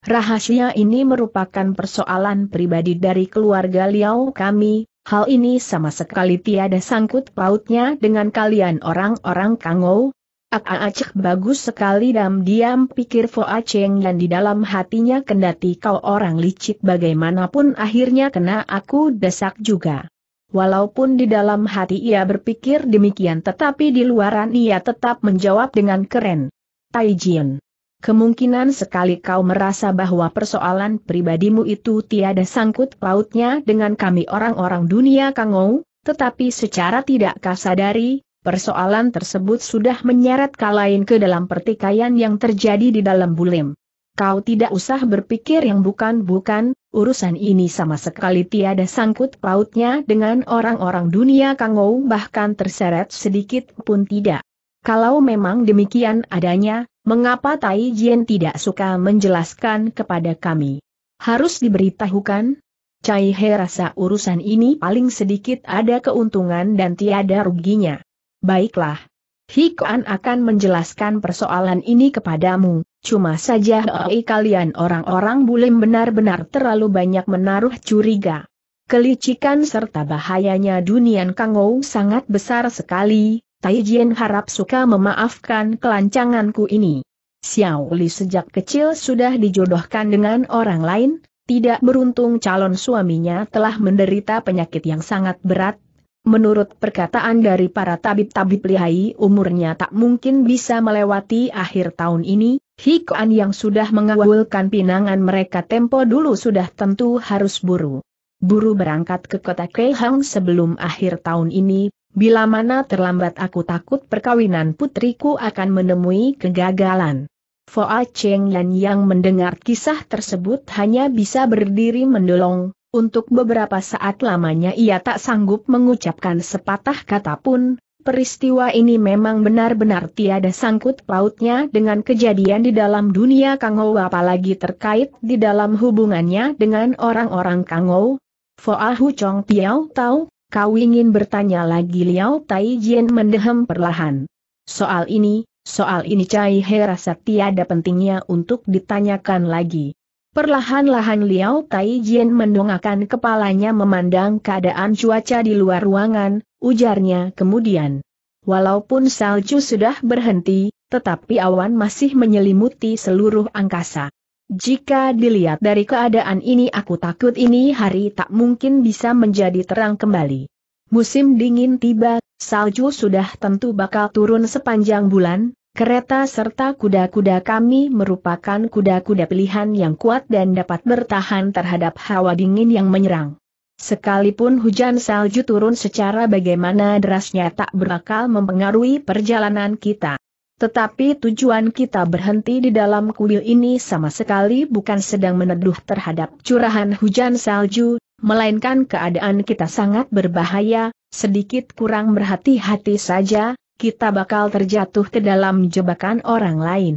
Rahasia ini merupakan persoalan pribadi dari keluarga Liao kami, Hal ini sama sekali tiada sangkut pautnya dengan kalian orang-orang Kangou. Ak-acek ah, ah, ah, bagus sekali dan diam pikir Fo Aceh dan di dalam hatinya kendati kau orang licik bagaimanapun akhirnya kena aku desak juga. Walaupun di dalam hati ia berpikir demikian tetapi di luaran ia tetap menjawab dengan keren. Tai Kemungkinan sekali kau merasa bahwa persoalan pribadimu itu tiada sangkut pautnya dengan kami orang-orang dunia Kangou, tetapi secara tidak kasadari, persoalan tersebut sudah menyeret lain ke dalam pertikaian yang terjadi di dalam bulim. Kau tidak usah berpikir yang bukan-bukan, urusan ini sama sekali tiada sangkut pautnya dengan orang-orang dunia Kangou bahkan terseret sedikit pun tidak. Kalau memang demikian adanya, Mengapa Tai Jien tidak suka menjelaskan kepada kami? Harus diberitahukan? Cai He rasa urusan ini paling sedikit ada keuntungan dan tiada ruginya. Baiklah. Hikuan akan menjelaskan persoalan ini kepadamu, cuma saja hei eh, kalian orang-orang bulim benar-benar terlalu banyak menaruh curiga. Kelicikan serta bahayanya dunian kangou sangat besar sekali, Tai harap suka memaafkan kelancanganku ini. Xiao Li sejak kecil sudah dijodohkan dengan orang lain, tidak beruntung calon suaminya telah menderita penyakit yang sangat berat. Menurut perkataan dari para tabib-tabib lihai umurnya tak mungkin bisa melewati akhir tahun ini, Hikuan yang sudah mengawalkan pinangan mereka tempo dulu sudah tentu harus buru. Buru berangkat ke kota Keihang sebelum akhir tahun ini, Bila mana terlambat aku takut perkawinan putriku akan menemui kegagalan. Foa Cheng Yan yang mendengar kisah tersebut hanya bisa berdiri mendolong, untuk beberapa saat lamanya ia tak sanggup mengucapkan sepatah kata pun, peristiwa ini memang benar-benar tiada sangkut pautnya dengan kejadian di dalam dunia Kangou apalagi terkait di dalam hubungannya dengan orang-orang Kangou. Foa Hu Chong Piao tahu Kau ingin bertanya lagi Liao Taijian mendehem perlahan. Soal ini, soal ini Cai He rasa tiada pentingnya untuk ditanyakan lagi. Perlahan-lahan Liao Taijian mendongakkan kepalanya memandang keadaan cuaca di luar ruangan, ujarnya kemudian. Walaupun salju sudah berhenti, tetapi awan masih menyelimuti seluruh angkasa. Jika dilihat dari keadaan ini aku takut ini hari tak mungkin bisa menjadi terang kembali. Musim dingin tiba, salju sudah tentu bakal turun sepanjang bulan, kereta serta kuda-kuda kami merupakan kuda-kuda pilihan yang kuat dan dapat bertahan terhadap hawa dingin yang menyerang. Sekalipun hujan salju turun secara bagaimana derasnya tak berakal mempengaruhi perjalanan kita. Tetapi tujuan kita berhenti di dalam kuil ini sama sekali bukan sedang meneduh terhadap curahan hujan salju, melainkan keadaan kita sangat berbahaya, sedikit kurang berhati-hati saja, kita bakal terjatuh ke dalam jebakan orang lain.